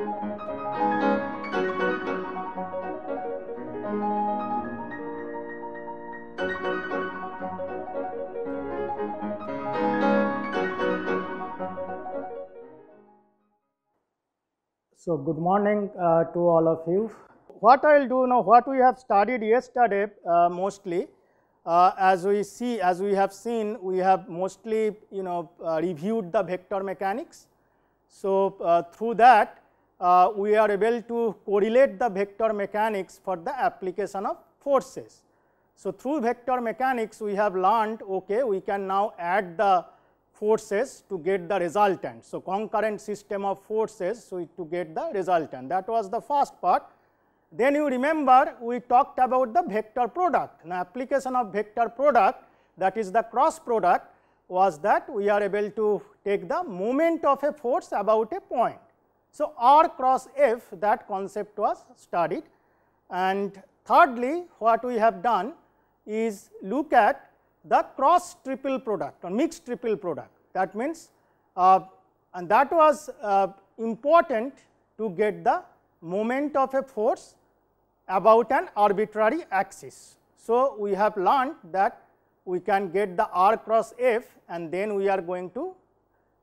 So, good morning uh, to all of you. What I will do now, what we have studied yesterday uh, mostly, uh, as we see, as we have seen, we have mostly you know uh, reviewed the vector mechanics. So, uh, through that uh, we are able to correlate the vector mechanics for the application of forces. So, through vector mechanics we have learned okay, we can now add the forces to get the resultant. So, concurrent system of forces so to get the resultant that was the first part. Then you remember we talked about the vector product. Now, application of vector product that is the cross product was that we are able to take the moment of a force about a point. So, R cross F that concept was studied and thirdly what we have done is look at the cross triple product or mixed triple product that means uh, and that was uh, important to get the moment of a force about an arbitrary axis. So, we have learned that we can get the r cross f and then we are going to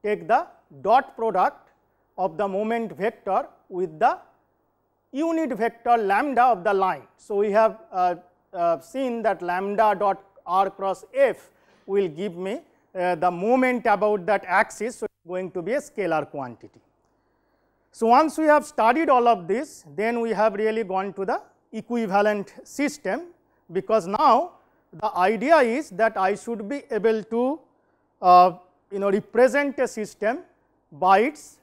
take the dot product of the moment vector with the unit vector lambda of the line. So, we have uh, uh, seen that lambda dot r cross f will give me uh, the moment about that axis. So, it is going to be a scalar quantity. So, once we have studied all of this, then we have really gone to the equivalent system because now the idea is that I should be able to uh, you know represent a system by its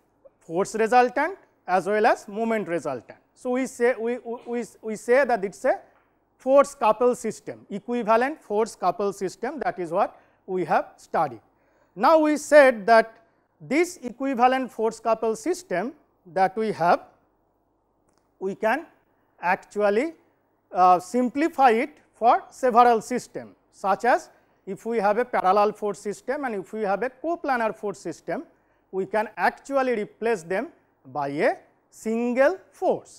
force resultant as well as moment resultant. So, we say we, we, we say that it is a force couple system equivalent force couple system that is what we have studied. Now, we said that this equivalent force couple system that we have we can actually uh, simplify it for several systems such as if we have a parallel force system and if we have a coplanar force system we can actually replace them by a single force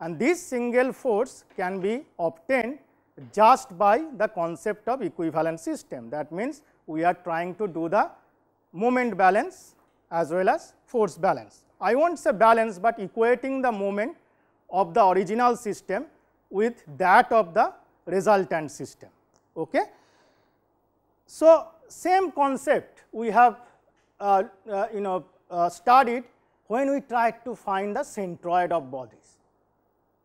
and this single force can be obtained just by the concept of equivalent system. That means, we are trying to do the moment balance as well as force balance. I will not say balance, but equating the moment of the original system with that of the resultant system. Okay? So, same concept we have uh, uh, you know uh, studied when we tried to find the centroid of bodies.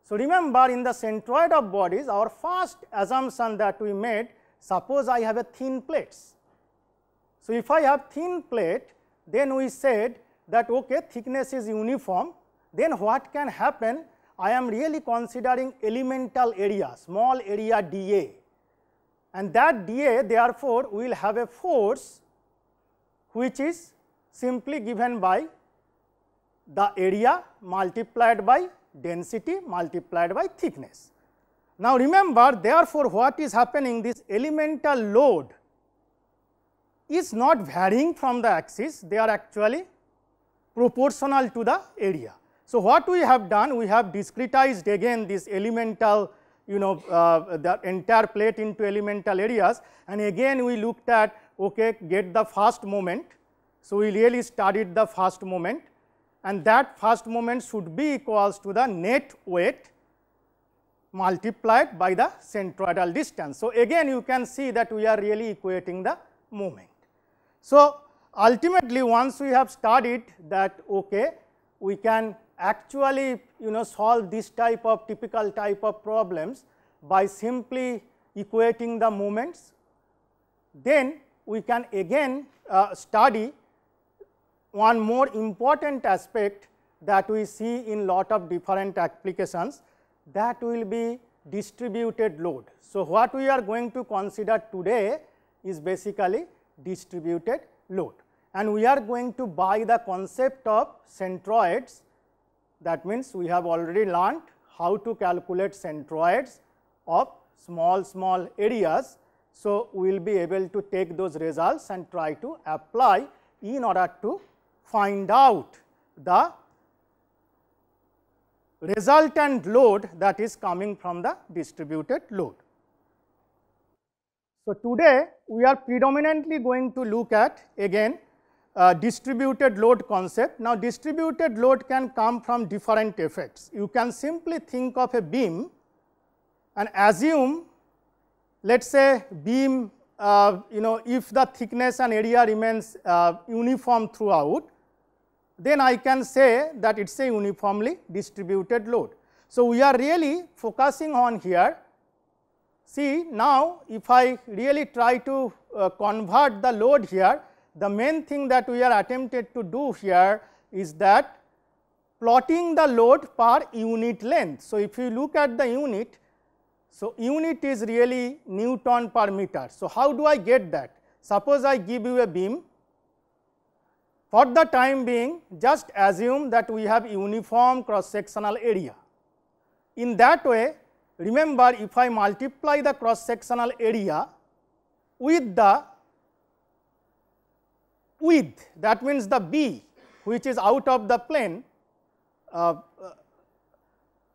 So, remember in the centroid of bodies our first assumption that we made suppose I have a thin plates. So, if I have thin plate then we said that okay thickness is uniform then what can happen I am really considering elemental area small area dA and that dA therefore will have a force which is simply given by the area multiplied by density multiplied by thickness. Now, remember therefore, what is happening this elemental load is not varying from the axis, they are actually proportional to the area. So, what we have done, we have discretized again this elemental you know uh, the entire plate into elemental areas and again we looked at okay, get the fast moment. So, we really studied the fast moment and that fast moment should be equals to the net weight multiplied by the centroidal distance. So, again you can see that we are really equating the moment. So, ultimately once we have studied that okay, we can actually you know solve this type of typical type of problems by simply equating the moments, then we can again uh, study one more important aspect that we see in lot of different applications that will be distributed load. So, what we are going to consider today is basically distributed load and we are going to buy the concept of centroids that means we have already learnt how to calculate centroids of small small areas so, we will be able to take those results and try to apply in order to find out the resultant load that is coming from the distributed load. So, today we are predominantly going to look at again uh, distributed load concept. Now, distributed load can come from different effects. You can simply think of a beam and assume let us say beam uh, you know if the thickness and area remains uh, uniform throughout then I can say that it is a uniformly distributed load. So, we are really focusing on here see now if I really try to uh, convert the load here the main thing that we are attempted to do here is that plotting the load per unit length. So, if you look at the unit so, unit is really Newton per meter. So, how do I get that? Suppose I give you a beam. For the time being, just assume that we have uniform cross sectional area. In that way, remember if I multiply the cross sectional area with the width, that means the B which is out of the plane. Uh, uh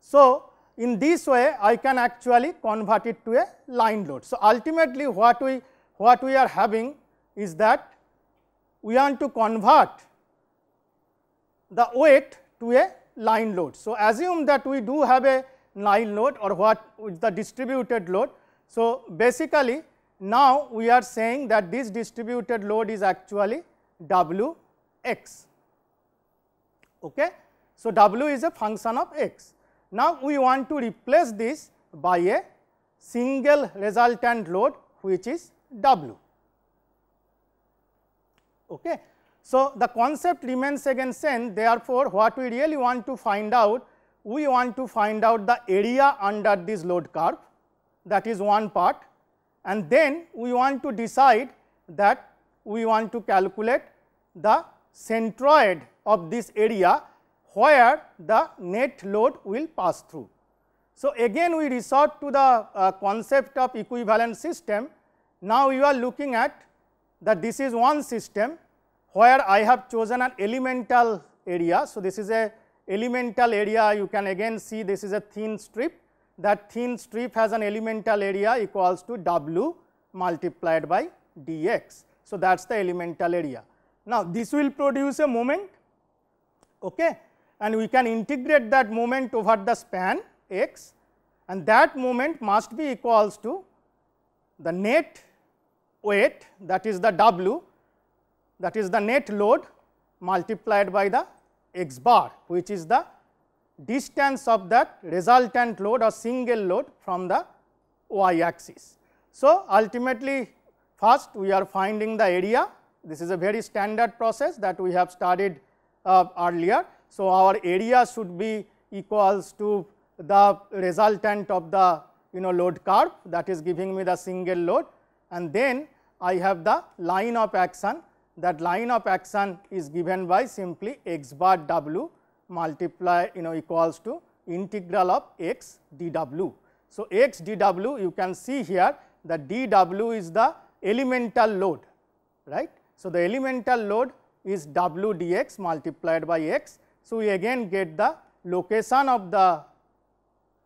so, in this way I can actually convert it to a line load. So, ultimately what we what we are having is that we want to convert the weight to a line load. So, assume that we do have a line load or what is the distributed load. So, basically now we are saying that this distributed load is actually W x. Okay? So, W is a function of x. Now, we want to replace this by a single resultant load which is W. Okay. So, the concept remains again same therefore, what we really want to find out, we want to find out the area under this load curve that is one part and then we want to decide that we want to calculate the centroid of this area where the net load will pass through. So, again we resort to the uh, concept of equivalent system. Now, you are looking at that this is one system where I have chosen an elemental area. So, this is a elemental area you can again see this is a thin strip that thin strip has an elemental area equals to W multiplied by dx. So, that is the elemental area. Now, this will produce a moment. Okay and we can integrate that moment over the span x and that moment must be equals to the net weight that is the W that is the net load multiplied by the x bar which is the distance of that resultant load or single load from the y axis. So, ultimately first we are finding the area this is a very standard process that we have studied uh, earlier so, our area should be equals to the resultant of the you know load curve that is giving me the single load and then I have the line of action that line of action is given by simply x bar w multiply you know equals to integral of x dw. So, x dw you can see here that dw is the elemental load right. So, the elemental load is w dx multiplied by x so, we again get the location of the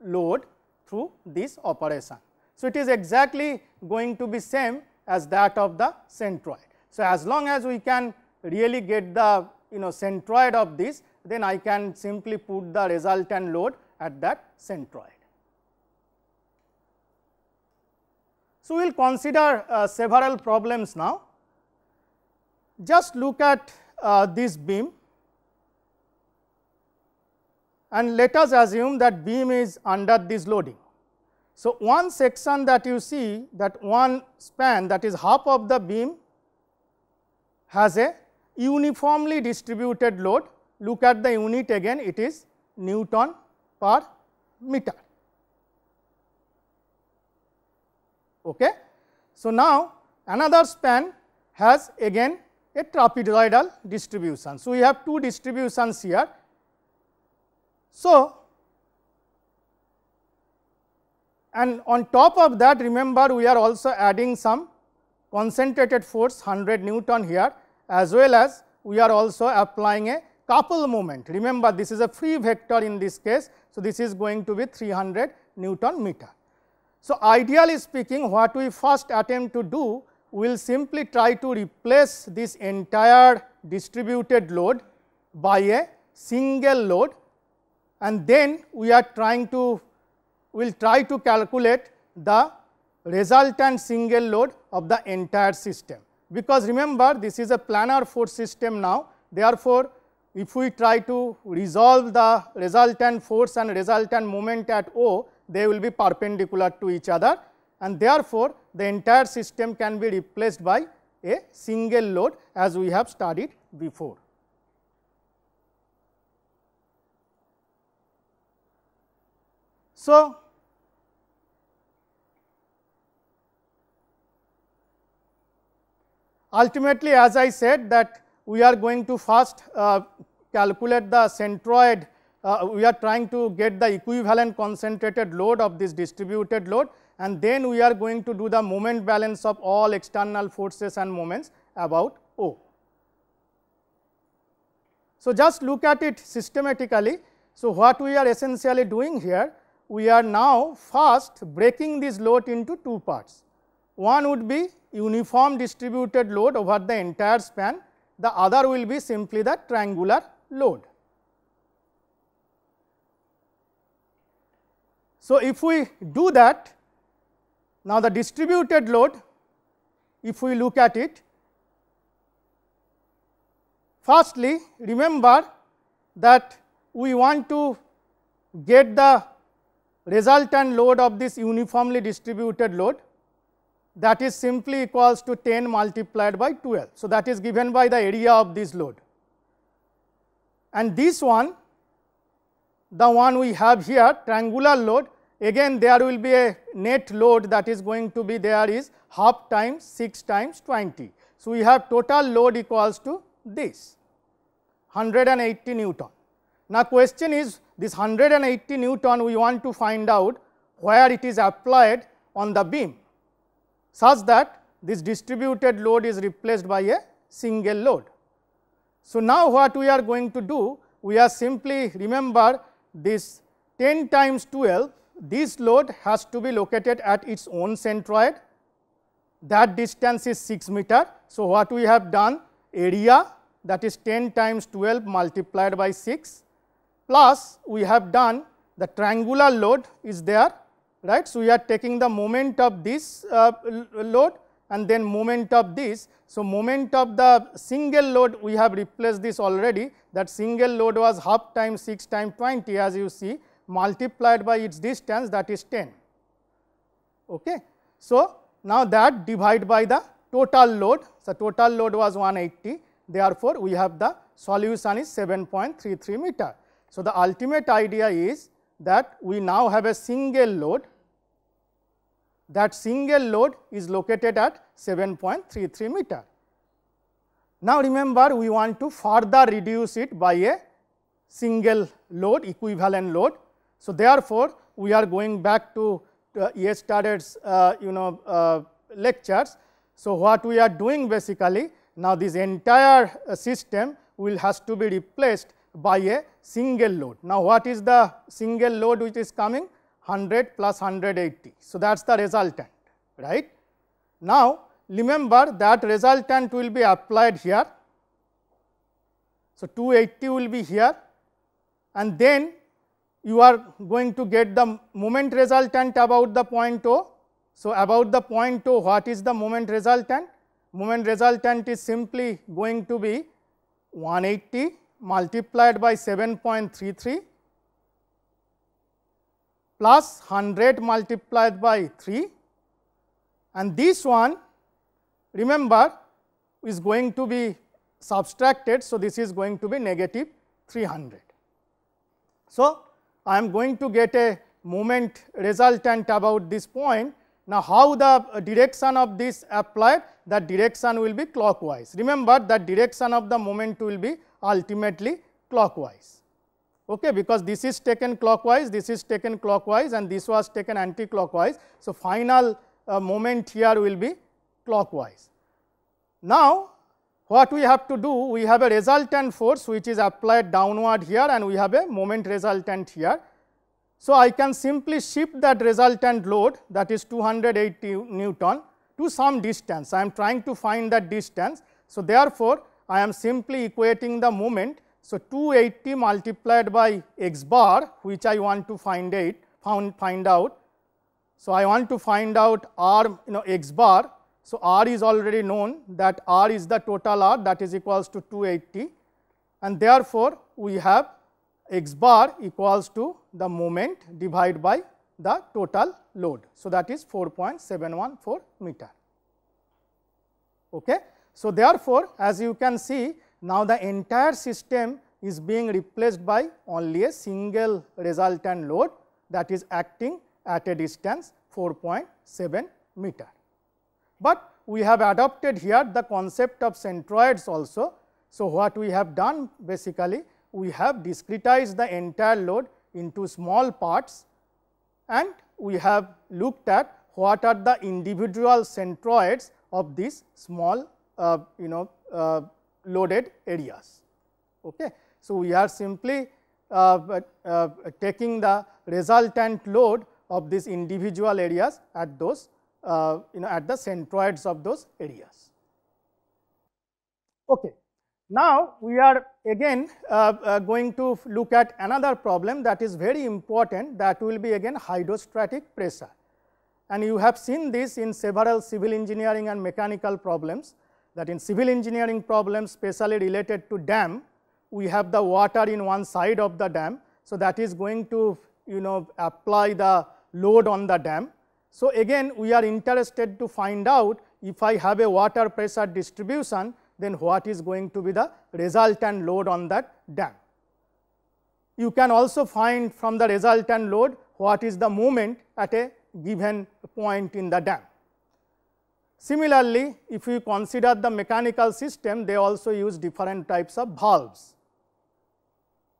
load through this operation. So, it is exactly going to be same as that of the centroid. So, as long as we can really get the you know centroid of this then I can simply put the resultant load at that centroid. So, we will consider uh, several problems now. Just look at uh, this beam and let us assume that beam is under this loading. So, one section that you see that one span that is half of the beam has a uniformly distributed load. Look at the unit again it is Newton per meter. Okay. So, now another span has again a trapezoidal distribution. So, we have two distributions here so, and on top of that remember we are also adding some concentrated force 100 Newton here as well as we are also applying a couple moment. Remember this is a free vector in this case. So, this is going to be 300 Newton meter. So, ideally speaking what we first attempt to do we will simply try to replace this entire distributed load by a single load and then we are trying to we will try to calculate the resultant single load of the entire system. Because remember this is a planar force system now therefore, if we try to resolve the resultant force and resultant moment at O they will be perpendicular to each other and therefore, the entire system can be replaced by a single load as we have studied before. So, ultimately as I said that we are going to first uh, calculate the centroid, uh, we are trying to get the equivalent concentrated load of this distributed load and then we are going to do the moment balance of all external forces and moments about O. So, just look at it systematically. So, what we are essentially doing here we are now first breaking this load into two parts. One would be uniform distributed load over the entire span, the other will be simply the triangular load. So, if we do that, now the distributed load, if we look at it, firstly remember that we want to get the resultant load of this uniformly distributed load that is simply equals to 10 multiplied by 12. So, that is given by the area of this load. And this one, the one we have here triangular load, again there will be a net load that is going to be there is half times 6 times 20. So, we have total load equals to this 180 Newton. Now, question is this 180 Newton we want to find out where it is applied on the beam such that this distributed load is replaced by a single load. So, now what we are going to do we are simply remember this 10 times 12 this load has to be located at its own centroid that distance is 6 meter. So, what we have done area that is 10 times 12 multiplied by 6 plus we have done the triangular load is there right. So, we are taking the moment of this uh, load and then moment of this. So, moment of the single load we have replaced this already that single load was half times 6 times 20 as you see multiplied by its distance that is 10. Okay. So, now that divide by the total load. So, total load was 180 therefore, we have the solution is 7.33 meter. So, the ultimate idea is that we now have a single load that single load is located at 7.33 meter. Now, remember we want to further reduce it by a single load equivalent load. So, therefore, we are going back to uh, yesterday's uh, you know uh, lectures. So, what we are doing basically now this entire uh, system will has to be replaced by a single load. Now, what is the single load which is coming? 100 plus 180. So, that is the resultant, right. Now, remember that resultant will be applied here. So, 280 will be here and then you are going to get the moment resultant about the point O. So, about the point O what is the moment resultant? Moment resultant is simply going to be 180 multiplied by 7.33 plus 100 multiplied by 3 and this one remember is going to be subtracted. So, this is going to be negative 300. So, I am going to get a moment resultant about this point. Now, how the direction of this applied that direction will be clockwise. Remember that direction of the moment will be ultimately clockwise okay because this is taken clockwise this is taken clockwise and this was taken anti-clockwise. So, final uh, moment here will be clockwise. Now, what we have to do we have a resultant force which is applied downward here and we have a moment resultant here. So, I can simply shift that resultant load that is 280 Newton to some distance I am trying to find that distance. So, therefore, I am simply equating the moment. So, 280 multiplied by x bar which I want to find out found find out. So, I want to find out r you know x bar. So, r is already known that r is the total r that is equals to 280 and therefore, we have x bar equals to the moment divided by the total load. So, that is 4.714 meter. Okay. So, therefore, as you can see now the entire system is being replaced by only a single resultant load that is acting at a distance 4.7 meter. But we have adopted here the concept of centroids also. So, what we have done basically we have discretized the entire load into small parts and we have looked at what are the individual centroids of these small uh, you know uh, loaded areas. Okay. So, we are simply uh, uh, taking the resultant load of these individual areas at those uh, you know at the centroids of those areas. Okay. Now, we are again uh, uh, going to look at another problem that is very important that will be again hydrostatic pressure. And you have seen this in several civil engineering and mechanical problems that in civil engineering problems specially related to dam, we have the water in one side of the dam. So, that is going to you know apply the load on the dam. So, again we are interested to find out if I have a water pressure distribution then what is going to be the result and load on that dam. You can also find from the result and load what is the moment at a given point in the dam. Similarly, if you consider the mechanical system, they also use different types of valves.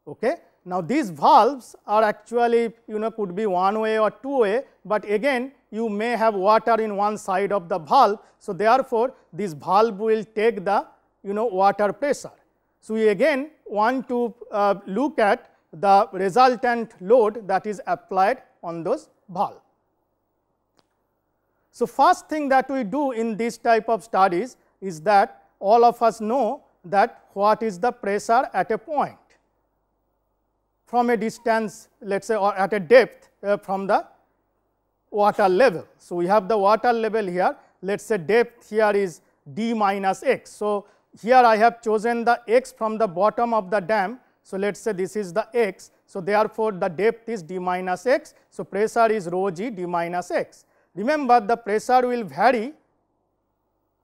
Okay? Now, these valves are actually you know could be one way or two way, but again you may have water in one side of the valve. So, therefore, this valve will take the you know water pressure. So, we again want to uh, look at the resultant load that is applied on those valve. So, first thing that we do in this type of studies is that all of us know that what is the pressure at a point from a distance let us say or at a depth uh, from the water level. So, we have the water level here let us say depth here is d minus x. So, here I have chosen the x from the bottom of the dam. So, let us say this is the x. So, therefore, the depth is d minus x. So, pressure is rho g d minus x. Remember the pressure will vary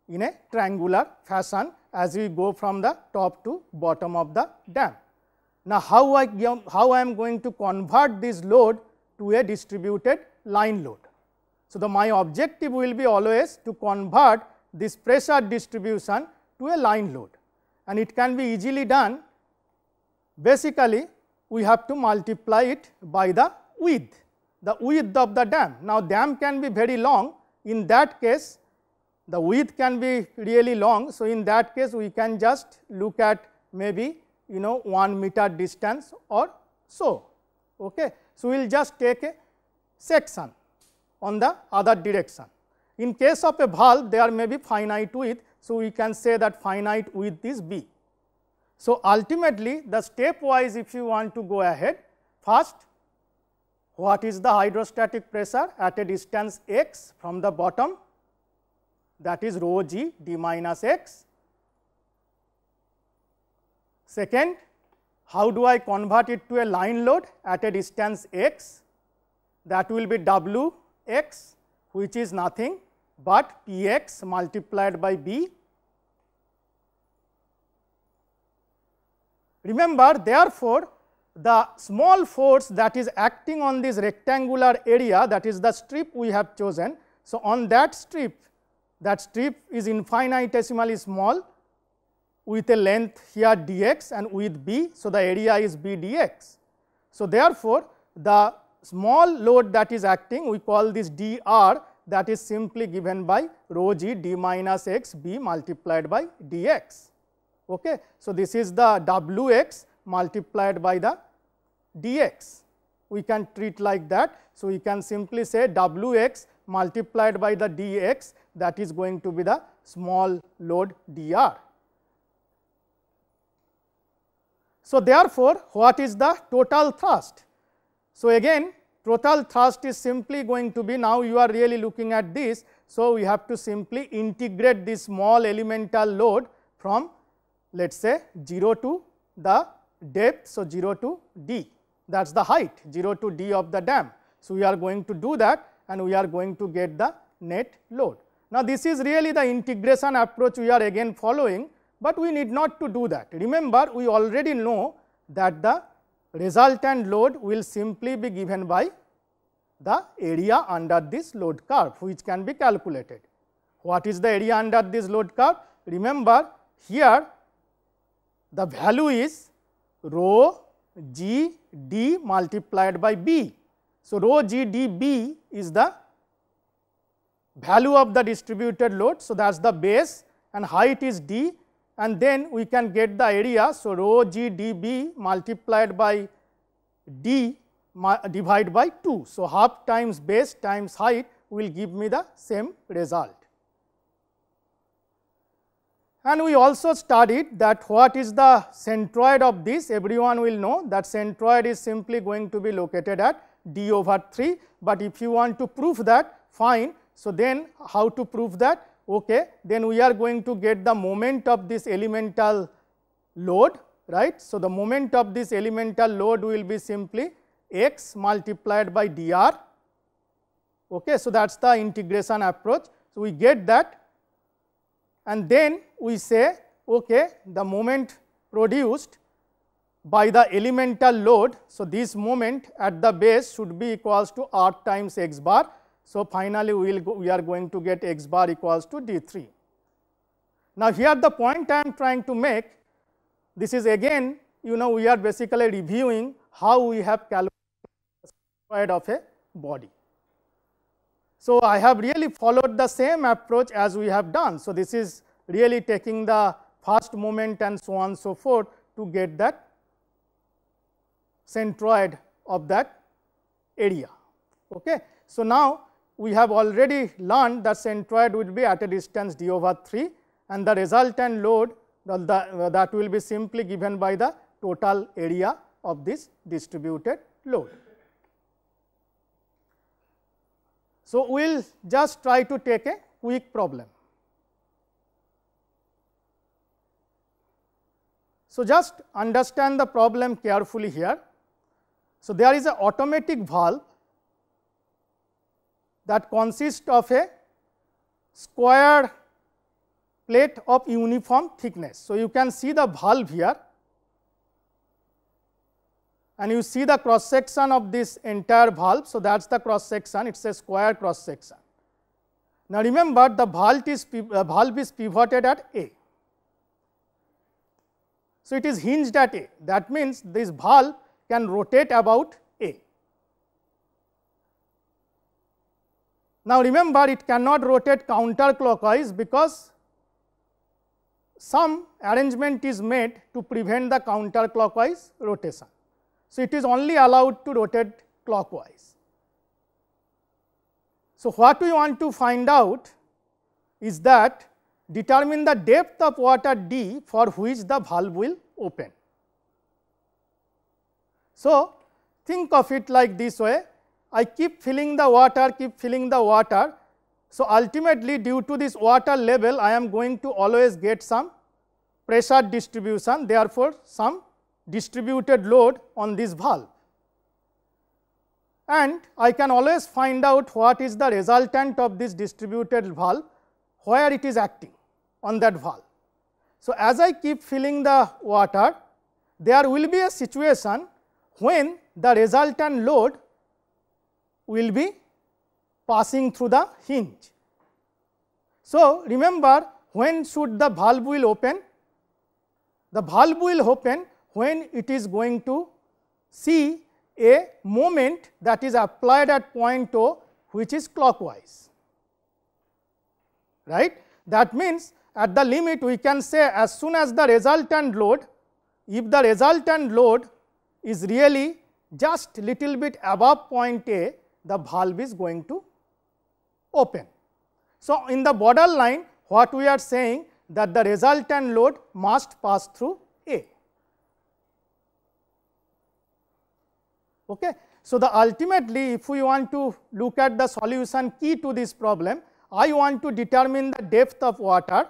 in a triangular fashion as we go from the top to bottom of the dam. Now, how I, how I am going to convert this load to a distributed line load. So, the my objective will be always to convert this pressure distribution to a line load and it can be easily done. Basically, we have to multiply it by the width the width of the dam. Now, dam can be very long in that case the width can be really long. So, in that case we can just look at maybe you know 1 meter distance or so. Okay. So, we will just take a section on the other direction. In case of a valve there may be finite width. So, we can say that finite width is B. So, ultimately the stepwise if you want to go ahead first what is the hydrostatic pressure at a distance x from the bottom? That is rho g d minus x. Second, how do I convert it to a line load at a distance x? That will be w x which is nothing but p x multiplied by b Remember, therefore, the small force that is acting on this rectangular area that is the strip we have chosen. So, on that strip that strip is infinitesimally small with a length here dx and with b. So, the area is b dx. So, therefore, the small load that is acting we call this dr that is simply given by rho g d minus x b multiplied by dx. Okay. So, this is the w x multiplied by the dx. We can treat like that. So, we can simply say Wx multiplied by the dx that is going to be the small load dr. So, therefore, what is the total thrust? So, again total thrust is simply going to be now you are really looking at this. So, we have to simply integrate this small elemental load from let us say 0 to the depth. So, 0 to d that is the height 0 to d of the dam. So, we are going to do that and we are going to get the net load. Now, this is really the integration approach we are again following, but we need not to do that. Remember, we already know that the resultant load will simply be given by the area under this load curve, which can be calculated. What is the area under this load curve? Remember, here the value is rho g d multiplied by b. So, rho g d b is the value of the distributed load. So, that is the base and height is d and then we can get the area. So, rho g d b multiplied by d divided by 2. So, half times base times height will give me the same result. And we also studied that what is the centroid of this, everyone will know that centroid is simply going to be located at d over 3, but if you want to prove that fine. So, then how to prove that? Okay, then we are going to get the moment of this elemental load, right. So, the moment of this elemental load will be simply x multiplied by dr. Okay, so, that is the integration approach. So, we get that and then we say okay the moment produced by the elemental load. So, this moment at the base should be equals to r times x bar. So, finally, we will go, we are going to get x bar equals to d 3. Now, here the point I am trying to make this is again you know we are basically reviewing how we have calculated of a body. So, I have really followed the same approach as we have done. So, this is really taking the first moment and so on so forth to get that centroid of that area. Okay. So, now we have already learned that centroid will be at a distance d over 3 and the resultant load the, the, uh, that will be simply given by the total area of this distributed load. So, we will just try to take a quick problem. So, just understand the problem carefully here. So, there is an automatic valve that consists of a square plate of uniform thickness. So, you can see the valve here and you see the cross section of this entire valve. So, that is the cross section, it is a square cross section. Now, remember the valve is, uh, valve is pivoted at A. So, it is hinged at A. That means this valve can rotate about A. Now, remember it cannot rotate counterclockwise because some arrangement is made to prevent the counterclockwise rotation. So, it is only allowed to rotate clockwise. So, what we want to find out is that determine the depth of water d for which the valve will open. So, think of it like this way I keep filling the water, keep filling the water. So, ultimately due to this water level I am going to always get some pressure distribution therefore, some distributed load on this valve and I can always find out what is the resultant of this distributed valve where it is acting on that valve. So, as I keep filling the water there will be a situation when the resultant load will be passing through the hinge. So, remember when should the valve will open? The valve will open when it is going to see a moment that is applied at point O which is clockwise right. That means, at the limit we can say as soon as the resultant load if the resultant load is really just little bit above point A the valve is going to open. So, in the borderline what we are saying that the resultant load must pass through A. Okay. So, the ultimately if we want to look at the solution key to this problem, I want to determine the depth of water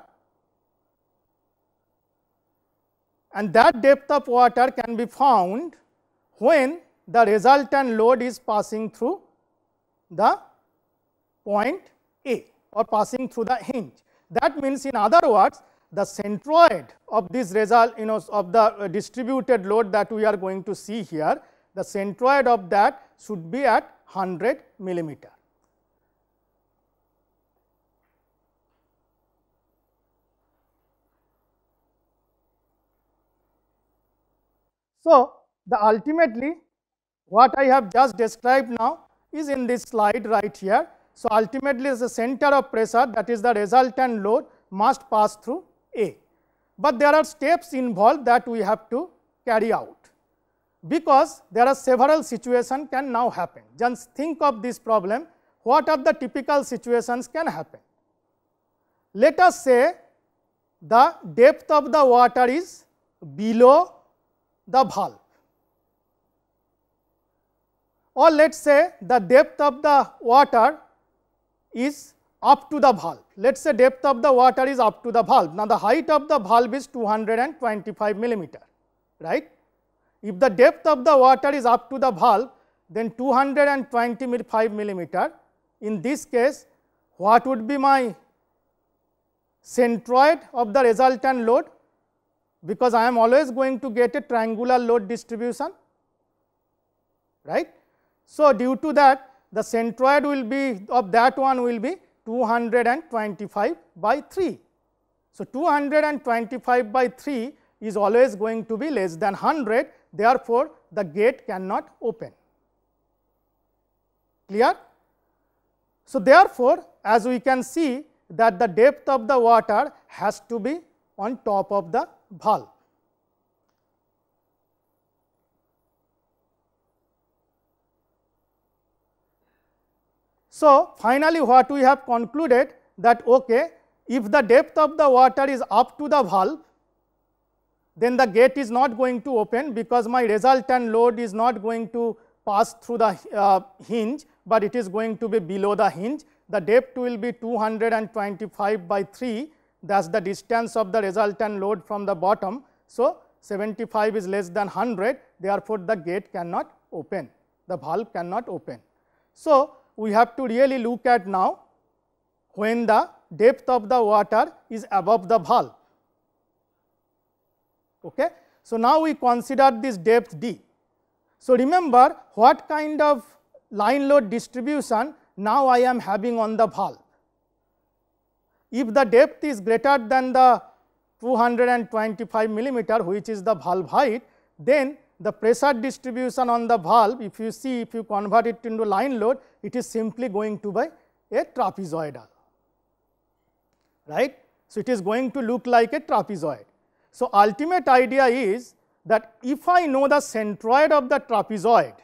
and that depth of water can be found when the resultant load is passing through the point A or passing through the hinge. That means in other words the centroid of this result you know of the uh, distributed load that we are going to see here the centroid of that should be at 100 millimeter. So, the ultimately what I have just described now is in this slide right here. So, ultimately the center of pressure that is the resultant load must pass through A, but there are steps involved that we have to carry out. because there are several situation can now happen. Just think of this problem, what are the typical situations can happen? Let us say the depth of the water is below the valve or let's say the depth of the water is up to the valve. let's say depth of the water is up to the valve. Now, the height of the valve is 225 mm right. If the depth of the water is up to the valve, then 225 millimeter. In this case, what would be my centroid of the resultant load? Because I am always going to get a triangular load distribution, right. So, due to that, the centroid will be of that one will be 225 by 3. So, 225 by 3 is always going to be less than 100 therefore, the gate cannot open. Clear? So, therefore, as we can see that the depth of the water has to be on top of the valve. So, finally, what we have concluded that okay, if the depth of the water is up to the valve then the gate is not going to open because my resultant load is not going to pass through the uh, hinge, but it is going to be below the hinge. The depth will be 225 by 3, that is the distance of the resultant load from the bottom. So, 75 is less than 100, therefore, the gate cannot open, the valve cannot open. So, we have to really look at now when the depth of the water is above the valve. Okay? So, now we consider this depth d. So, remember what kind of line load distribution now I am having on the valve. If the depth is greater than the 225 millimeter which is the valve height, then the pressure distribution on the valve if you see if you convert it into line load it is simply going to be a trapezoidal right. So, it is going to look like a trapezoid so, ultimate idea is that if I know the centroid of the trapezoid,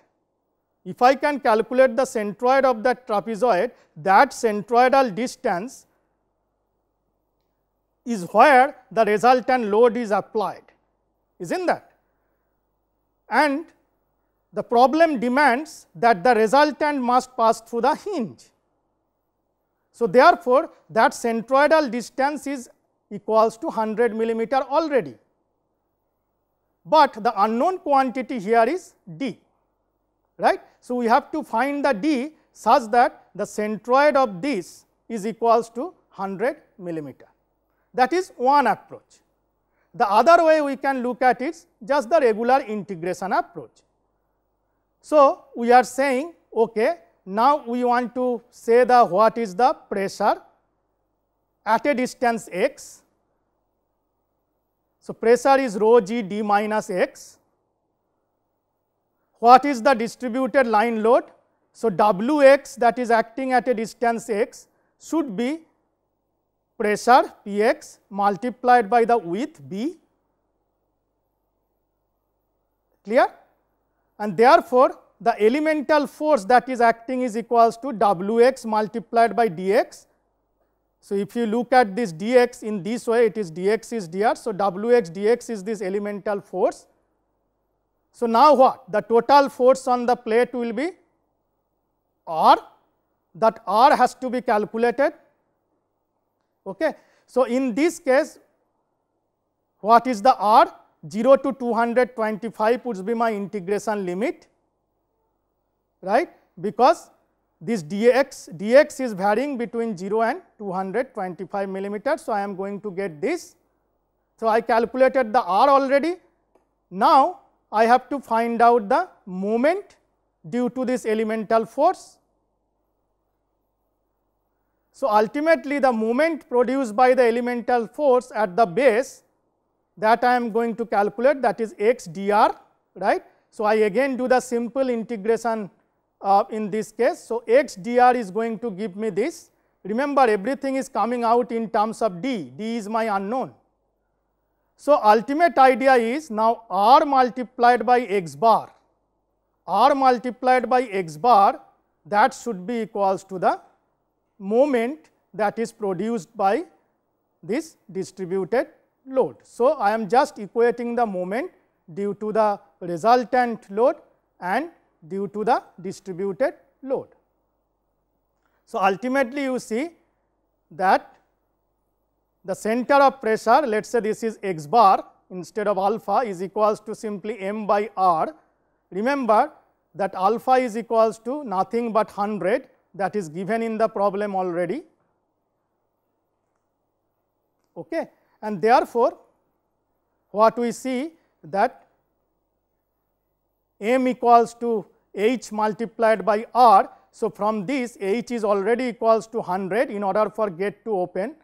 if I can calculate the centroid of that trapezoid, that centroidal distance is where the resultant load is applied, is not that? And the problem demands that the resultant must pass through the hinge. So, therefore, that centroidal distance is equals to 100 millimeter already. But the unknown quantity here is d, right. So, we have to find the d such that the centroid of this is equals to 100 millimeter. That is one approach. The other way we can look at it is just the regular integration approach. So, we are saying okay, now we want to say the what is the pressure at a distance x so, pressure is rho g d minus x. What is the distributed line load? So, W x that is acting at a distance x should be pressure P x multiplied by the width b clear and therefore, the elemental force that is acting is equals to W x multiplied by d x so, if you look at this dx in this way it is dx is dr. So, wx dx is this elemental force. So, now what the total force on the plate will be r that r has to be calculated. Okay. So, in this case what is the r 0 to 225 would be my integration limit right because this dx, dx is varying between 0 and 225 millimeters. So, I am going to get this. So, I calculated the r already. Now, I have to find out the moment due to this elemental force. So, ultimately the moment produced by the elemental force at the base that I am going to calculate that is x dr right. So, I again do the simple integration uh, in this case. So, x dr is going to give me this. Remember everything is coming out in terms of d, d is my unknown. So, ultimate idea is now r multiplied by x bar, r multiplied by x bar that should be equals to the moment that is produced by this distributed load. So, I am just equating the moment due to the resultant load and due to the distributed load. So, ultimately you see that the center of pressure let us say this is x bar instead of alpha is equals to simply m by r. Remember that alpha is equals to nothing but 100 that is given in the problem already. Okay. And therefore, what we see that m equals to h multiplied by r. So, from this h is already equals to 100 in order for gate to open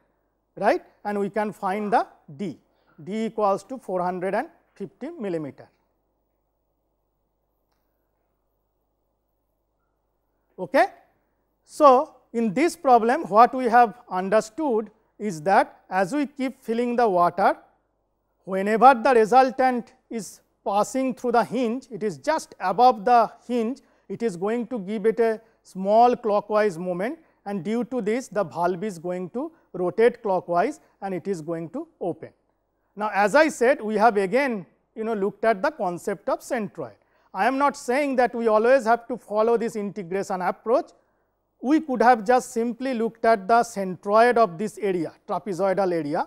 right and we can find the d, d equals to 450 millimeter. Okay. So, in this problem what we have understood is that as we keep filling the water whenever the resultant is passing through the hinge, it is just above the hinge, it is going to give it a small clockwise moment, and due to this the valve is going to rotate clockwise and it is going to open. Now, as I said we have again you know looked at the concept of centroid. I am not saying that we always have to follow this integration approach. We could have just simply looked at the centroid of this area trapezoidal area.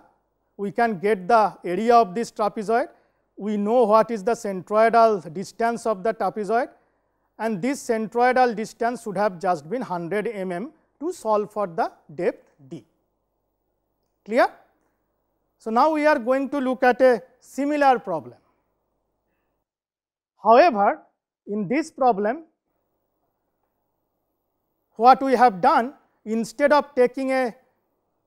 We can get the area of this trapezoid we know what is the centroidal distance of the trapezoid and this centroidal distance should have just been 100 mm to solve for the depth d. Clear? So, now we are going to look at a similar problem. However, in this problem, what we have done instead of taking a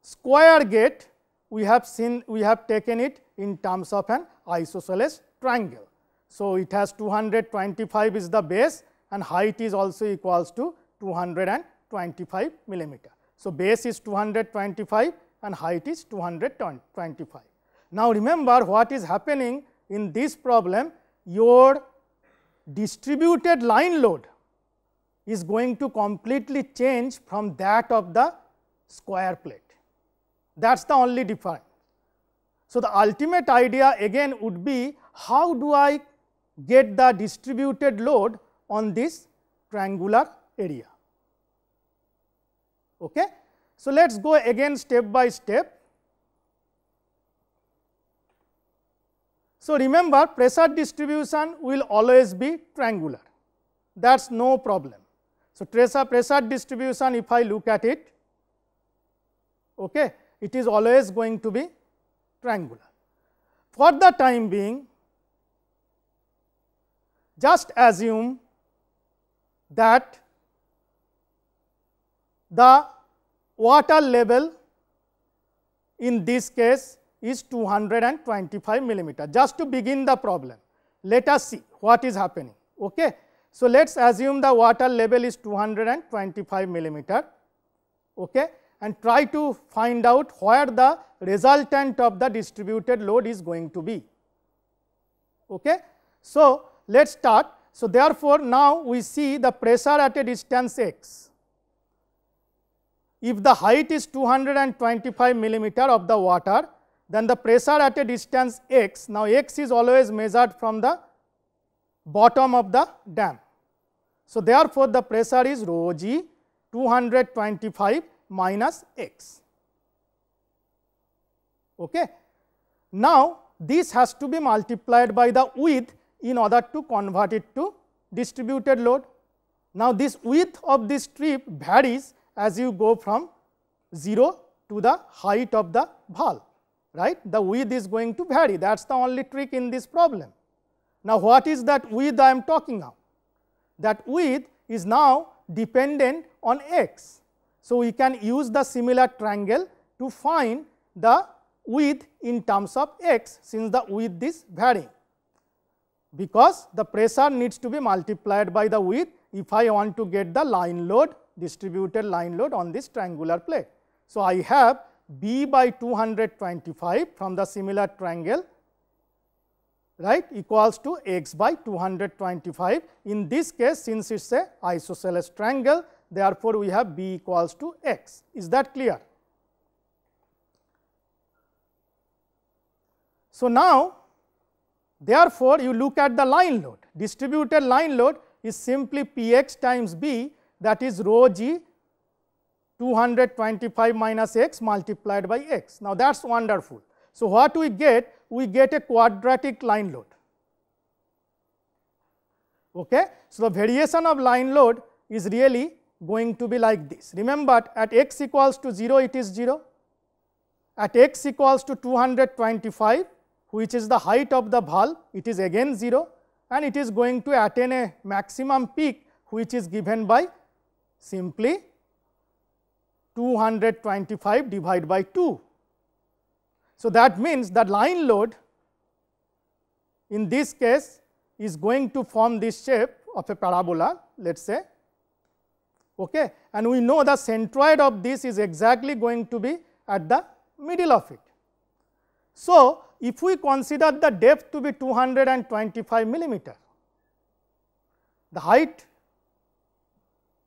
square gate, we have seen we have taken it in terms of an isosceles triangle. So, it has 225 is the base and height is also equals to 225 millimeter. So, base is 225 and height is 225. Now, remember what is happening in this problem, your distributed line load is going to completely change from that of the square plate. That is the only difference. So, the ultimate idea again would be how do I get the distributed load on this triangular area. Okay? So, let us go again step by step. So, remember pressure distribution will always be triangular that is no problem. So, tracer pressure distribution if I look at it okay, it is always going to be triangular. For the time being, just assume that the water level in this case is 225 millimeter just to begin the problem. Let us see what is happening. Okay. So, let us assume the water level is 225 millimeter. Okay and try to find out where the resultant of the distributed load is going to be. Okay? So, let us start. So, therefore, now we see the pressure at a distance x. If the height is 225 millimeter of the water, then the pressure at a distance x, now x is always measured from the bottom of the dam. So, therefore, the pressure is rho g 225 minus x. Okay. Now, this has to be multiplied by the width in order to convert it to distributed load. Now, this width of this strip varies as you go from 0 to the height of the valve, right. The width is going to vary, that is the only trick in this problem. Now, what is that width I am talking of? That width is now dependent on x. So, we can use the similar triangle to find the width in terms of x since the width is varying because the pressure needs to be multiplied by the width if I want to get the line load distributed line load on this triangular plate. So, I have B by 225 from the similar triangle right equals to x by 225. In this case since it is a isosceles triangle therefore, we have b equals to x. Is that clear? So, now therefore, you look at the line load. Distributed line load is simply p x times b that is rho g 225 minus x multiplied by x. Now, that is wonderful. So, what we get? We get a quadratic line load. Okay? So, the variation of line load is really going to be like this. Remember at x equals to 0 it is 0, at x equals to 225 which is the height of the valve it is again 0 and it is going to attain a maximum peak which is given by simply 225 divided by 2. So, that means that line load in this case is going to form this shape of a parabola let us say okay and we know the centroid of this is exactly going to be at the middle of it. So, if we consider the depth to be 225 millimeter, the height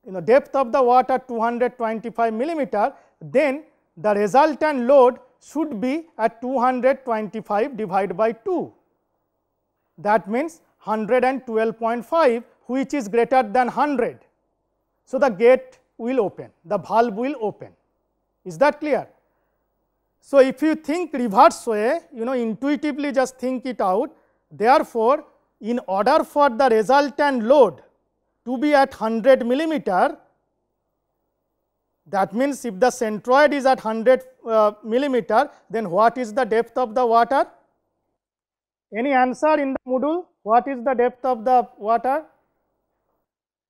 you know depth of the water 225 millimeter, then the resultant load should be at 225 divided by 2. That means 112.5 which is greater than 100. So, the gate will open, the valve will open. Is that clear? So, if you think reverse way, you know intuitively just think it out. Therefore, in order for the resultant load to be at 100 millimeter, that means if the centroid is at 100 uh, millimeter, then what is the depth of the water? Any answer in the module? What is the depth of the water?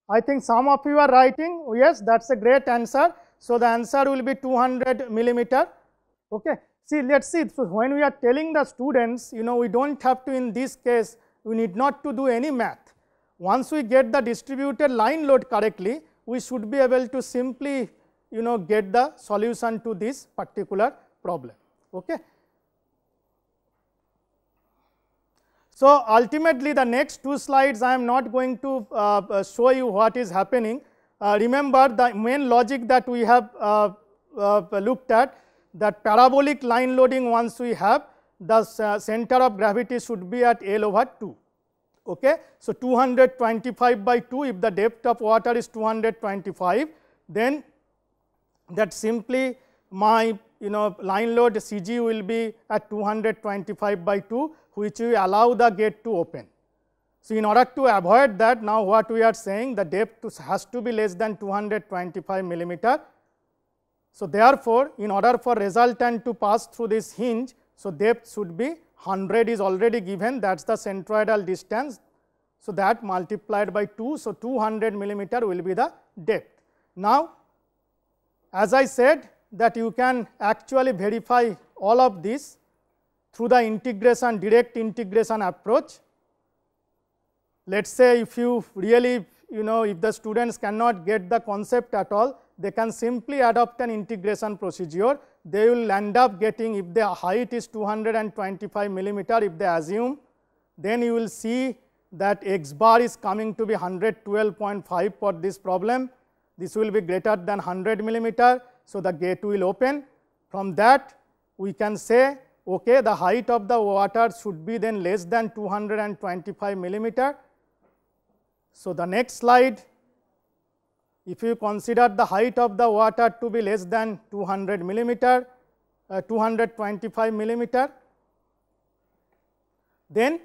I think some of you are writing, yes, that is a great answer. So, the answer will be 200 millimeter. Okay. See, let us see, so when we are telling the students, you know, we do not have to in this case, we need not to do any math. Once we get the distributed line load correctly, we should be able to simply, you know, get the solution to this particular problem. Okay. So ultimately the next two slides I am not going to uh, uh, show you what is happening. Uh, remember the main logic that we have uh, uh looked at that parabolic line loading once we have the uh, center of gravity should be at L over 2. Okay? So 225 by 2 if the depth of water is 225 then that simply my you know line load CG will be at 225 by 2 which we allow the gate to open. So, in order to avoid that now what we are saying the depth has to be less than 225 millimeter. So, therefore, in order for resultant to pass through this hinge, so depth should be 100 is already given that is the centroidal distance. So, that multiplied by 2, so 200 millimeter will be the depth. Now, as I said that you can actually verify all of this through the integration direct integration approach. Let us say if you really you know if the students cannot get the concept at all they can simply adopt an integration procedure they will end up getting if the height is 225 millimeter if they assume then you will see that x bar is coming to be 112.5 for this problem this will be greater than 100 millimeter. So, the gate will open from that we can say okay the height of the water should be then less than 225 millimeter so the next slide if you consider the height of the water to be less than 200 millimeter uh, 225 millimeter then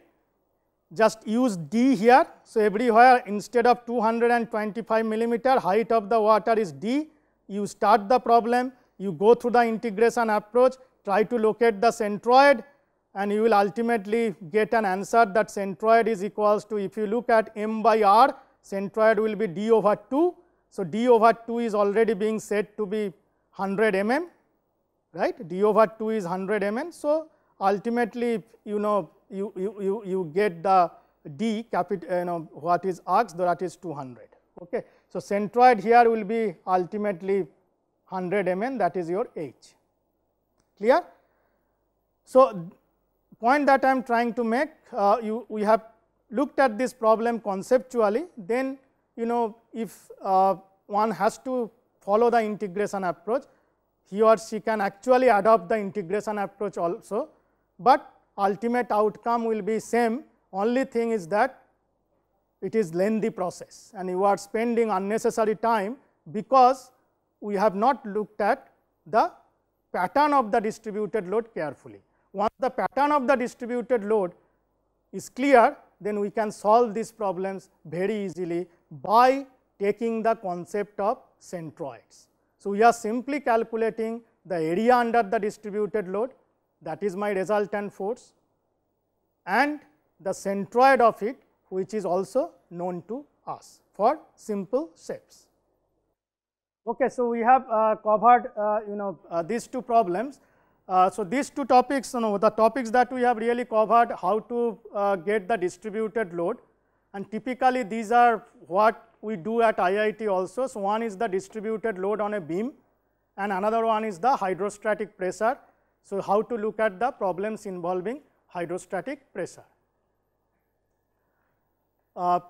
just use d here so everywhere instead of 225 millimeter height of the water is d you start the problem you go through the integration approach try to locate the centroid and you will ultimately get an answer that centroid is equals to if you look at m by r centroid will be d over 2. So, d over 2 is already being said to be 100 mm right d over 2 is 100 mm. So, ultimately you know you, you, you, you get the d capital you know what is asked that is 200. Okay. So, centroid here will be ultimately 100 mm that is your h clear. So, point that I am trying to make uh, you we have looked at this problem conceptually then you know if uh, one has to follow the integration approach he or she can actually adopt the integration approach also, but ultimate outcome will be same only thing is that it is lengthy process and you are spending unnecessary time because we have not looked at the pattern of the distributed load carefully. Once the pattern of the distributed load is clear, then we can solve these problems very easily by taking the concept of centroids. So, we are simply calculating the area under the distributed load that is my resultant force and the centroid of it which is also known to us for simple shapes. Okay, so we have uh, covered uh, you know uh, these two problems. Uh, so these two topics, you know, the topics that we have really covered, how to uh, get the distributed load, and typically these are what we do at IIT also. So one is the distributed load on a beam, and another one is the hydrostatic pressure. So how to look at the problems involving hydrostatic pressure. Uh,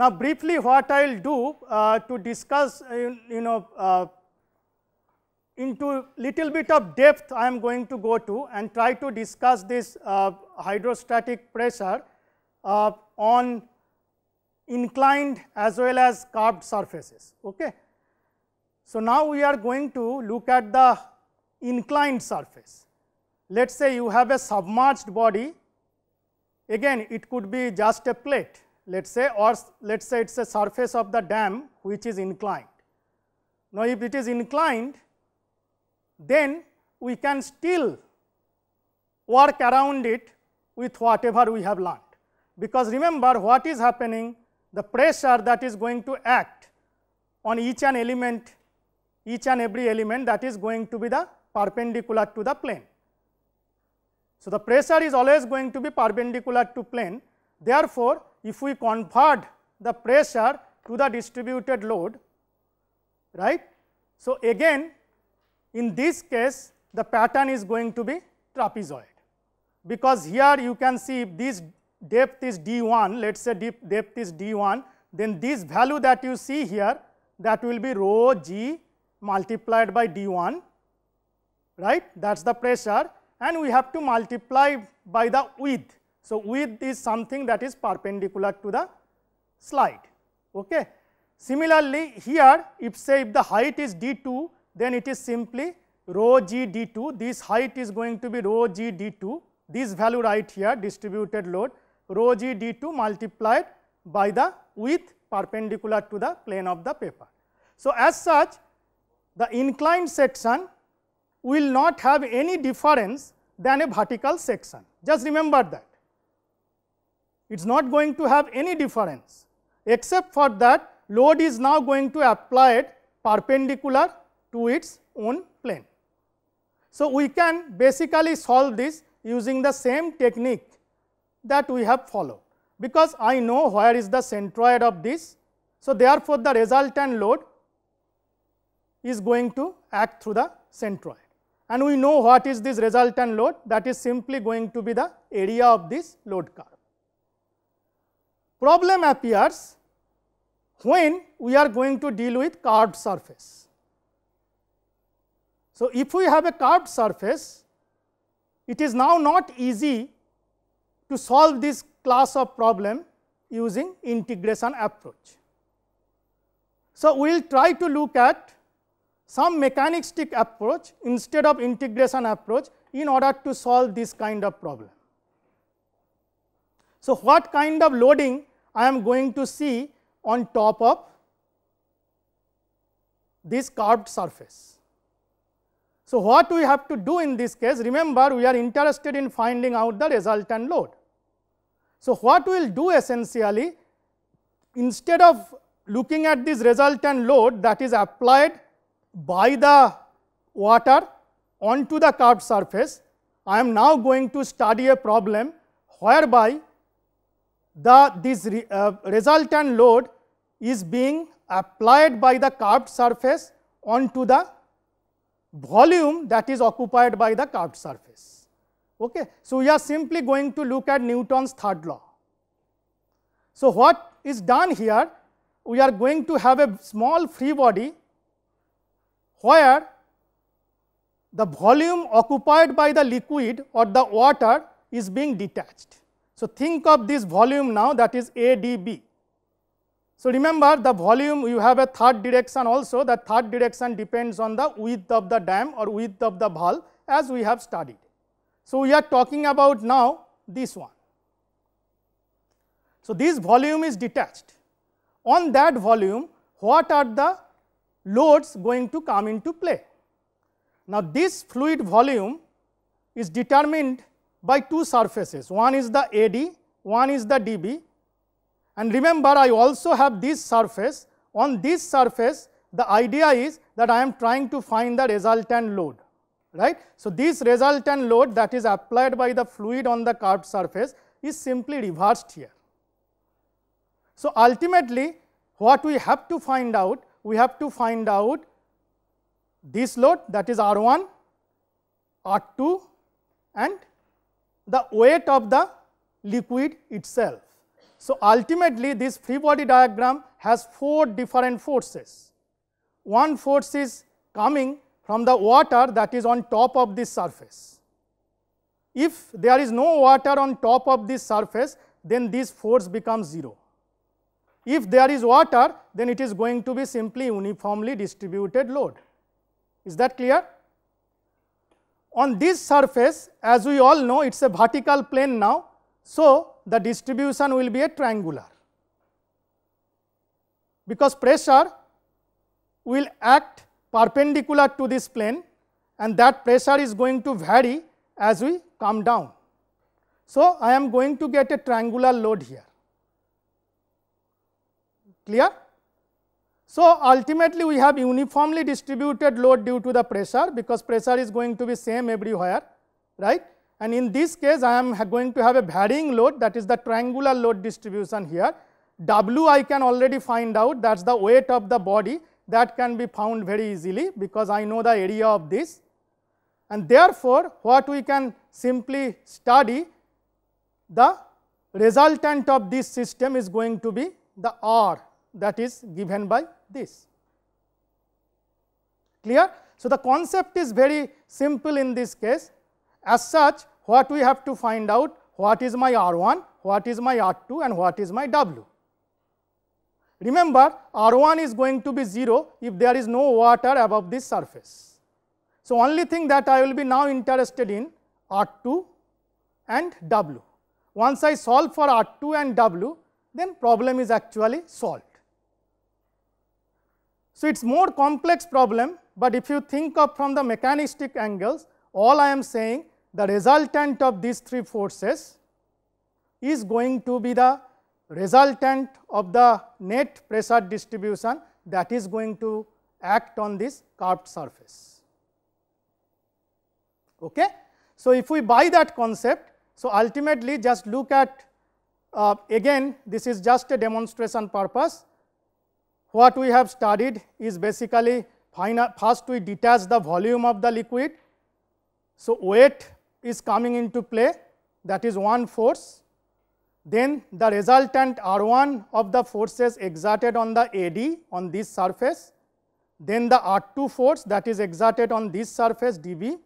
now, briefly what I will do uh, to discuss uh, you know uh, into little bit of depth I am going to go to and try to discuss this uh, hydrostatic pressure uh, on inclined as well as curved surfaces. Okay. So, now we are going to look at the inclined surface. Let us say you have a submerged body, again it could be just a plate let us say or let us say it is a surface of the dam which is inclined. Now, if it is inclined, then we can still work around it with whatever we have learnt. Because remember what is happening, the pressure that is going to act on each and element, each and every element that is going to be the perpendicular to the plane. So, the pressure is always going to be perpendicular to plane. Therefore, if we convert the pressure to the distributed load, right. So, again in this case the pattern is going to be trapezoid because here you can see if this depth is d1 let us say depth is d1 then this value that you see here that will be rho g multiplied by d1 right that is the pressure and we have to multiply by the width so, width is something that is perpendicular to the slide. Okay. Similarly, here if say if the height is d2, then it is simply rho g d2, this height is going to be rho g d2, this value right here distributed load rho g d2 multiplied by the width perpendicular to the plane of the paper. So, as such the inclined section will not have any difference than a vertical section, just remember that. It is not going to have any difference except for that load is now going to apply it perpendicular to its own plane. So, we can basically solve this using the same technique that we have followed because I know where is the centroid of this. So, therefore, the resultant load is going to act through the centroid and we know what is this resultant load that is simply going to be the area of this load curve. Problem appears when we are going to deal with curved surface. So, if we have a curved surface, it is now not easy to solve this class of problem using integration approach. So, we will try to look at some mechanistic approach instead of integration approach in order to solve this kind of problem. So, what kind of loading I am going to see on top of this curved surface. So, what we have to do in this case remember we are interested in finding out the resultant load. So, what we will do essentially instead of looking at this resultant load that is applied by the water onto the curved surface, I am now going to study a problem whereby the this re, uh, resultant load is being applied by the curved surface onto the volume that is occupied by the curved surface. Okay. So, we are simply going to look at Newton's third law. So, what is done here? We are going to have a small free body where the volume occupied by the liquid or the water is being detached. So, think of this volume now that is ADB. So, remember the volume you have a third direction also that third direction depends on the width of the dam or width of the valve as we have studied. So, we are talking about now this one. So, this volume is detached. On that volume what are the loads going to come into play? Now, this fluid volume is determined by two surfaces. One is the AD, one is the DB. And remember, I also have this surface. On this surface, the idea is that I am trying to find the resultant load, right? So, this resultant load that is applied by the fluid on the curved surface is simply reversed here. So, ultimately, what we have to find out, we have to find out this load that is R1, R2 and the weight of the liquid itself. So, ultimately this free body diagram has four different forces. One force is coming from the water that is on top of this surface. If there is no water on top of this surface, then this force becomes 0. If there is water, then it is going to be simply uniformly distributed load. Is that clear? On this surface, as we all know, it is a vertical plane now. So, the distribution will be a triangular because pressure will act perpendicular to this plane and that pressure is going to vary as we come down. So, I am going to get a triangular load here. Clear? So, ultimately we have uniformly distributed load due to the pressure because pressure is going to be same everywhere right and in this case I am going to have a varying load that is the triangular load distribution here. W I can already find out that is the weight of the body that can be found very easily because I know the area of this and therefore what we can simply study the resultant of this system is going to be the R that is given by this. Clear? So, the concept is very simple in this case. As such, what we have to find out what is my R1, what is my R2 and what is my W. Remember, R1 is going to be 0 if there is no water above this surface. So, only thing that I will be now interested in R2 and W. Once I solve for R2 and W, then problem is actually solved. So it's more complex problem, but if you think of from the mechanistic angles, all I am saying the resultant of these three forces is going to be the resultant of the net pressure distribution that is going to act on this curved surface. Okay? So, if we buy that concept, so ultimately just look at uh, again this is just a demonstration purpose what we have studied is basically first we detach the volume of the liquid. So, weight is coming into play that is one force. Then the resultant R 1 of the forces exerted on the AD on this surface, then the R 2 force that is exerted on this surface dB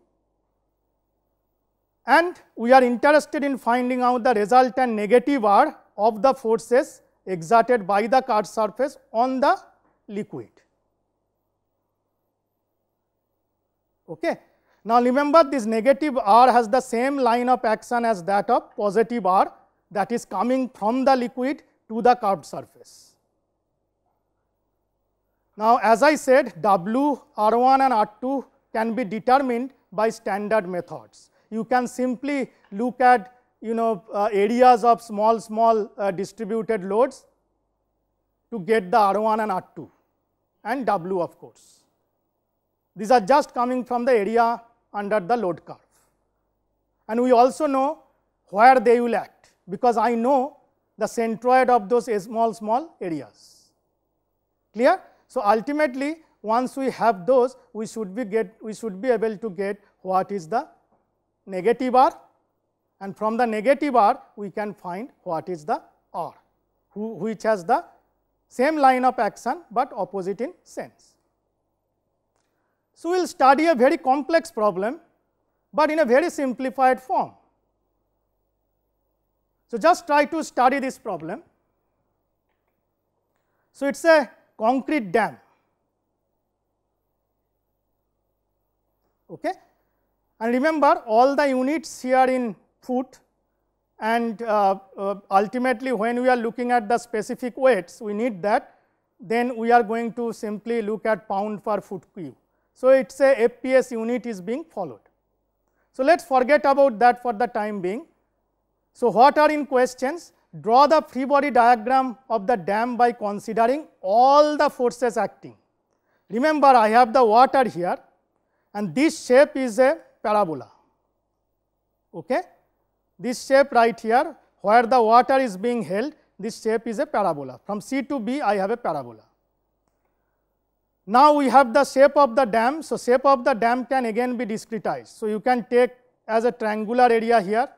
and we are interested in finding out the resultant negative R of the forces exerted by the card surface on the liquid. Okay. Now, remember this negative R has the same line of action as that of positive R that is coming from the liquid to the curved surface. Now, as I said W R1 and R2 can be determined by standard methods. You can simply look at you know uh, areas of small small uh, distributed loads to get the R1 and R2 and W of course. These are just coming from the area under the load curve. And we also know where they will act because I know the centroid of those small small areas. Clear? So, ultimately once we have those we should be get we should be able to get what is the negative R and from the negative r we can find what is the r who, which has the same line of action but opposite in sense. So, we will study a very complex problem, but in a very simplified form. So, just try to study this problem. So, it is a concrete dam. Okay? And remember all the units here in foot and uh, uh, ultimately when we are looking at the specific weights we need that then we are going to simply look at pound per foot cube. So, it is a FPS unit is being followed. So, let us forget about that for the time being. So, what are in questions? Draw the free body diagram of the dam by considering all the forces acting. Remember I have the water here and this shape is a parabola. Okay? this shape right here where the water is being held this shape is a parabola from C to B I have a parabola. Now we have the shape of the dam so shape of the dam can again be discretized so you can take as a triangular area here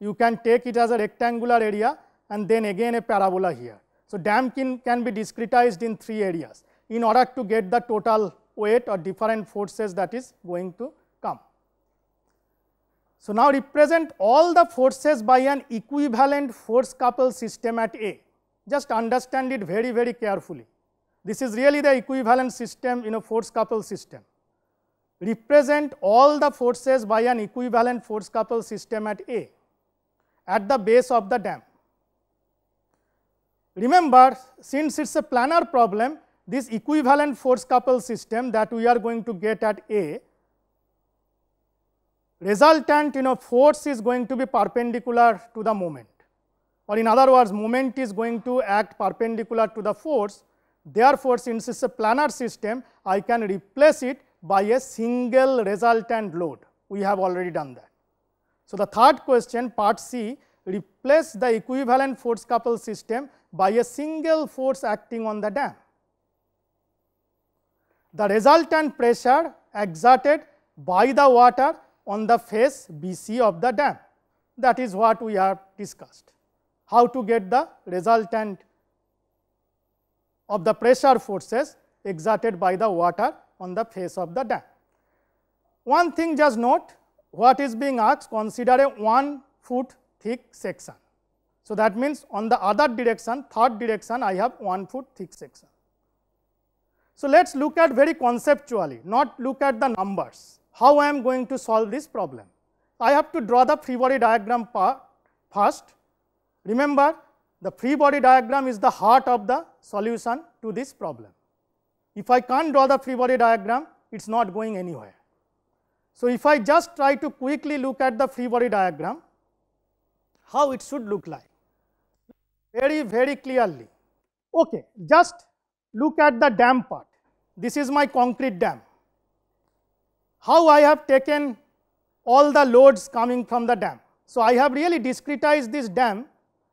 you can take it as a rectangular area and then again a parabola here. So dam can, can be discretized in three areas in order to get the total weight or different forces that is going to so, now represent all the forces by an equivalent force couple system at A. Just understand it very, very carefully. This is really the equivalent system in a force couple system. Represent all the forces by an equivalent force couple system at A at the base of the dam. Remember, since it is a planar problem, this equivalent force couple system that we are going to get at A resultant you know force is going to be perpendicular to the moment or in other words moment is going to act perpendicular to the force therefore since it's a planar system i can replace it by a single resultant load we have already done that so the third question part c replace the equivalent force couple system by a single force acting on the dam the resultant pressure exerted by the water on the face BC of the dam. That is what we have discussed. How to get the resultant of the pressure forces exerted by the water on the face of the dam. One thing just note what is being asked consider a 1 foot thick section. So, that means on the other direction third direction I have 1 foot thick section. So, let us look at very conceptually not look at the numbers how I am going to solve this problem. I have to draw the free body diagram first. Remember, the free body diagram is the heart of the solution to this problem. If I can't draw the free body diagram, it's not going anywhere. So, if I just try to quickly look at the free body diagram, how it should look like very, very clearly. Okay, just look at the dam part. This is my concrete dam how I have taken all the loads coming from the dam. So, I have really discretized this dam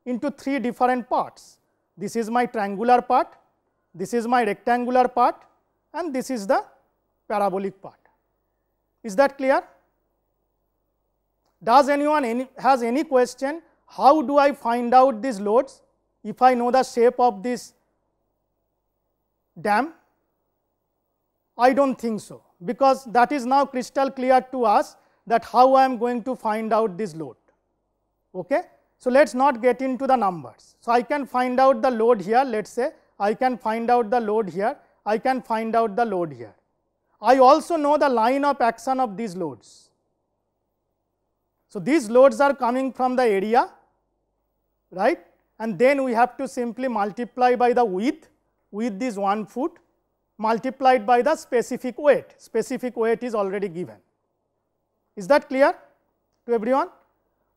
into three different parts. This is my triangular part, this is my rectangular part and this is the parabolic part. Is that clear? Does anyone any, has any question how do I find out these loads if I know the shape of this dam? I do not think so because that is now crystal clear to us that how I am going to find out this load. Okay? So, let us not get into the numbers. So, I can find out the load here let us say I can find out the load here, I can find out the load here. I also know the line of action of these loads. So, these loads are coming from the area right and then we have to simply multiply by the width, width is 1 foot multiplied by the specific weight. Specific weight is already given. Is that clear to everyone?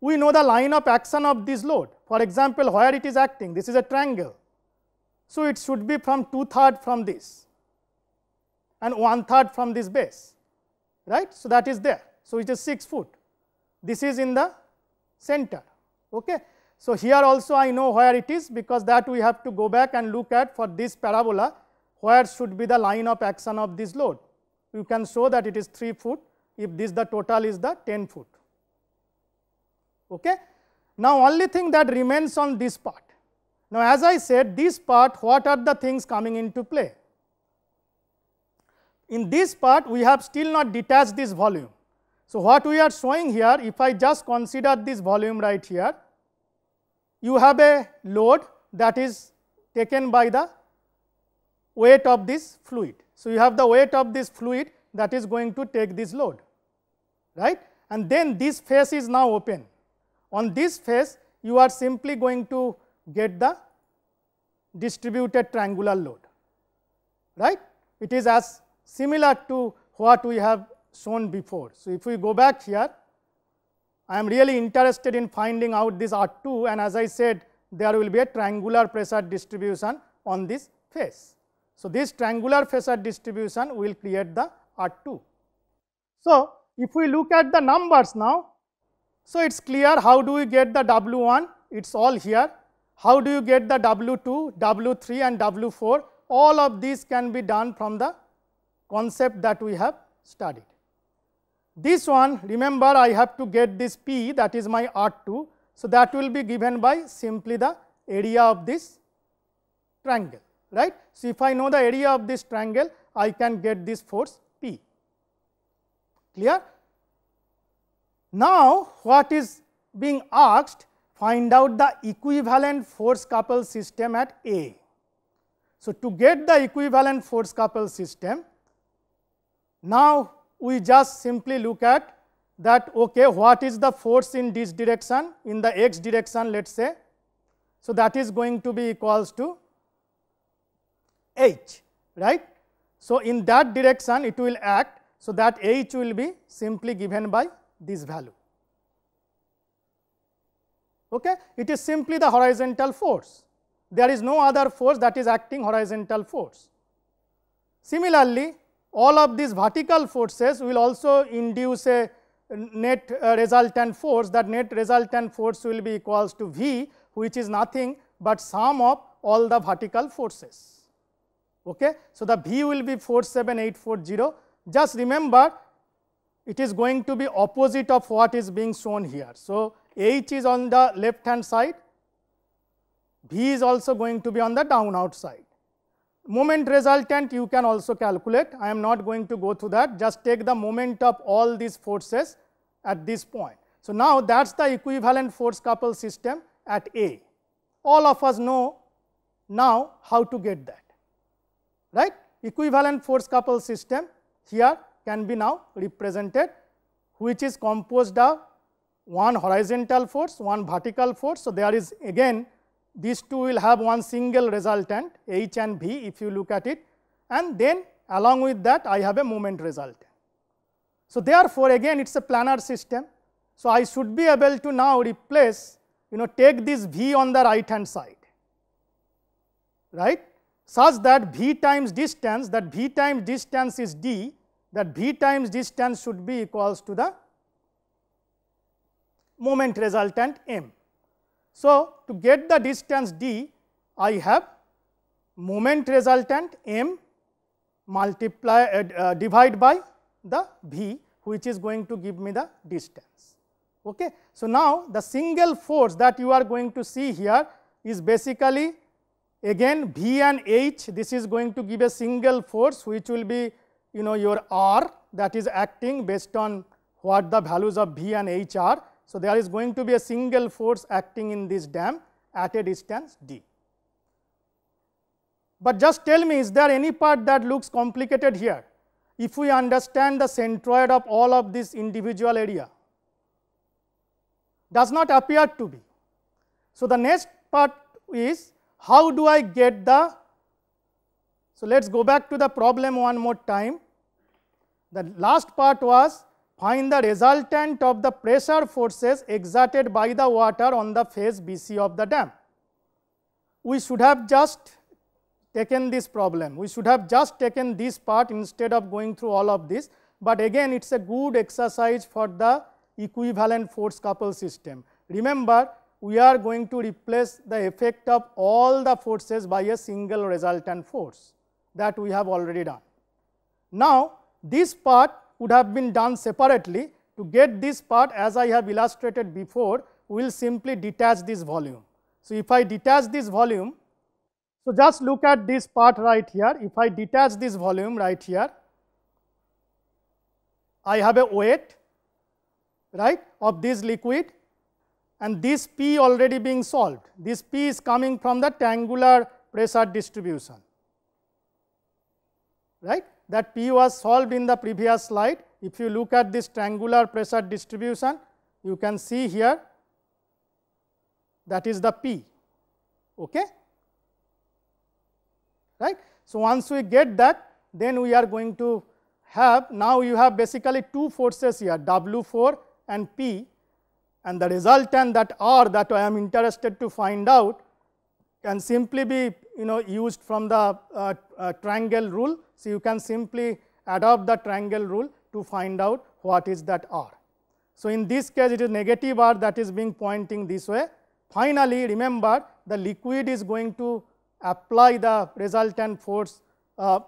We know the line of action of this load. For example, where it is acting, this is a triangle. So, it should be from two third from this and one third from this base, right. So, that is there. So, it is 6 foot. This is in the center. Okay. So, here also I know where it is because that we have to go back and look at for this parabola where should be the line of action of this load? You can show that it is 3 foot if this the total is the 10 foot. Okay? Now, only thing that remains on this part. Now, as I said this part what are the things coming into play? In this part we have still not detached this volume. So, what we are showing here if I just consider this volume right here, you have a load that is taken by the weight of this fluid. So, you have the weight of this fluid that is going to take this load, right? And then this face is now open. On this face, you are simply going to get the distributed triangular load, right? It is as similar to what we have shown before. So, if we go back here, I am really interested in finding out this R2 and as I said, there will be a triangular pressure distribution on this face. So, this triangular phasor distribution will create the R2. So, if we look at the numbers now, so it is clear how do we get the W1, it is all here. How do you get the W2, W3 and W4, all of these can be done from the concept that we have studied. This one remember I have to get this P that is my R2, so that will be given by simply the area of this triangle right. So, if I know the area of this triangle, I can get this force P. Clear? Now, what is being asked? Find out the equivalent force couple system at A. So, to get the equivalent force couple system, now we just simply look at that okay, what is the force in this direction, in the x direction let us say. So, that is going to be equals to H, right. So, in that direction it will act. So, that H will be simply given by this value. Okay. It is simply the horizontal force. There is no other force that is acting horizontal force. Similarly, all of these vertical forces will also induce a net uh, resultant force that net resultant force will be equals to V which is nothing but sum of all the vertical forces. Okay? So, the V will be 47840. Just remember it is going to be opposite of what is being shown here. So, H is on the left hand side, V is also going to be on the down outside. Moment resultant you can also calculate, I am not going to go through that, just take the moment of all these forces at this point. So, now that is the equivalent force couple system at A. All of us know now how to get that right. Equivalent force couple system here can be now represented which is composed of one horizontal force, one vertical force. So, there is again these two will have one single resultant H and V if you look at it and then along with that I have a moment result. So, therefore, again it is a planar system. So, I should be able to now replace you know take this V on the right hand side right such that v times distance that v times distance is d that v times distance should be equals to the moment resultant m. So, to get the distance d I have moment resultant m multiply uh, uh, divide by the v which is going to give me the distance. Okay. So, now the single force that you are going to see here is basically Again V and H this is going to give a single force which will be you know your R that is acting based on what the values of V and H are. So, there is going to be a single force acting in this dam at a distance d. But just tell me is there any part that looks complicated here? If we understand the centroid of all of this individual area does not appear to be. So, the next part is how do I get the? So, let us go back to the problem one more time. The last part was find the resultant of the pressure forces exerted by the water on the face BC of the dam. We should have just taken this problem. We should have just taken this part instead of going through all of this. But again, it is a good exercise for the equivalent force couple system. Remember, we are going to replace the effect of all the forces by a single resultant force that we have already done. Now, this part would have been done separately to get this part as I have illustrated before we will simply detach this volume. So, if I detach this volume, so just look at this part right here if I detach this volume right here I have a weight right of this liquid and this P already being solved. This P is coming from the triangular pressure distribution, right. That P was solved in the previous slide. If you look at this triangular pressure distribution, you can see here that is the P, okay. right. So, once we get that, then we are going to have, now you have basically two forces here, W4 and P and the resultant that R that I am interested to find out can simply be you know used from the uh, uh, triangle rule. So, you can simply adopt the triangle rule to find out what is that R. So, in this case it is negative R that is being pointing this way. Finally, remember the liquid is going to apply the resultant force uh,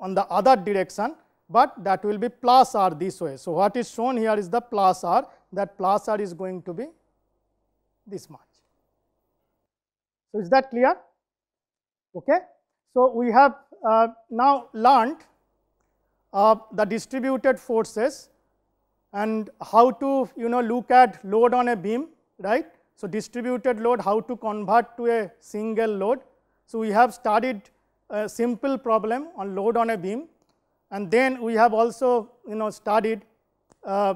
on the other direction, but that will be plus R this way. So, what is shown here is the plus R that r is going to be this much. So, is that clear? Okay. So, we have uh, now learnt uh, the distributed forces and how to you know look at load on a beam right. So, distributed load how to convert to a single load. So, we have studied a simple problem on load on a beam and then we have also you know studied uh,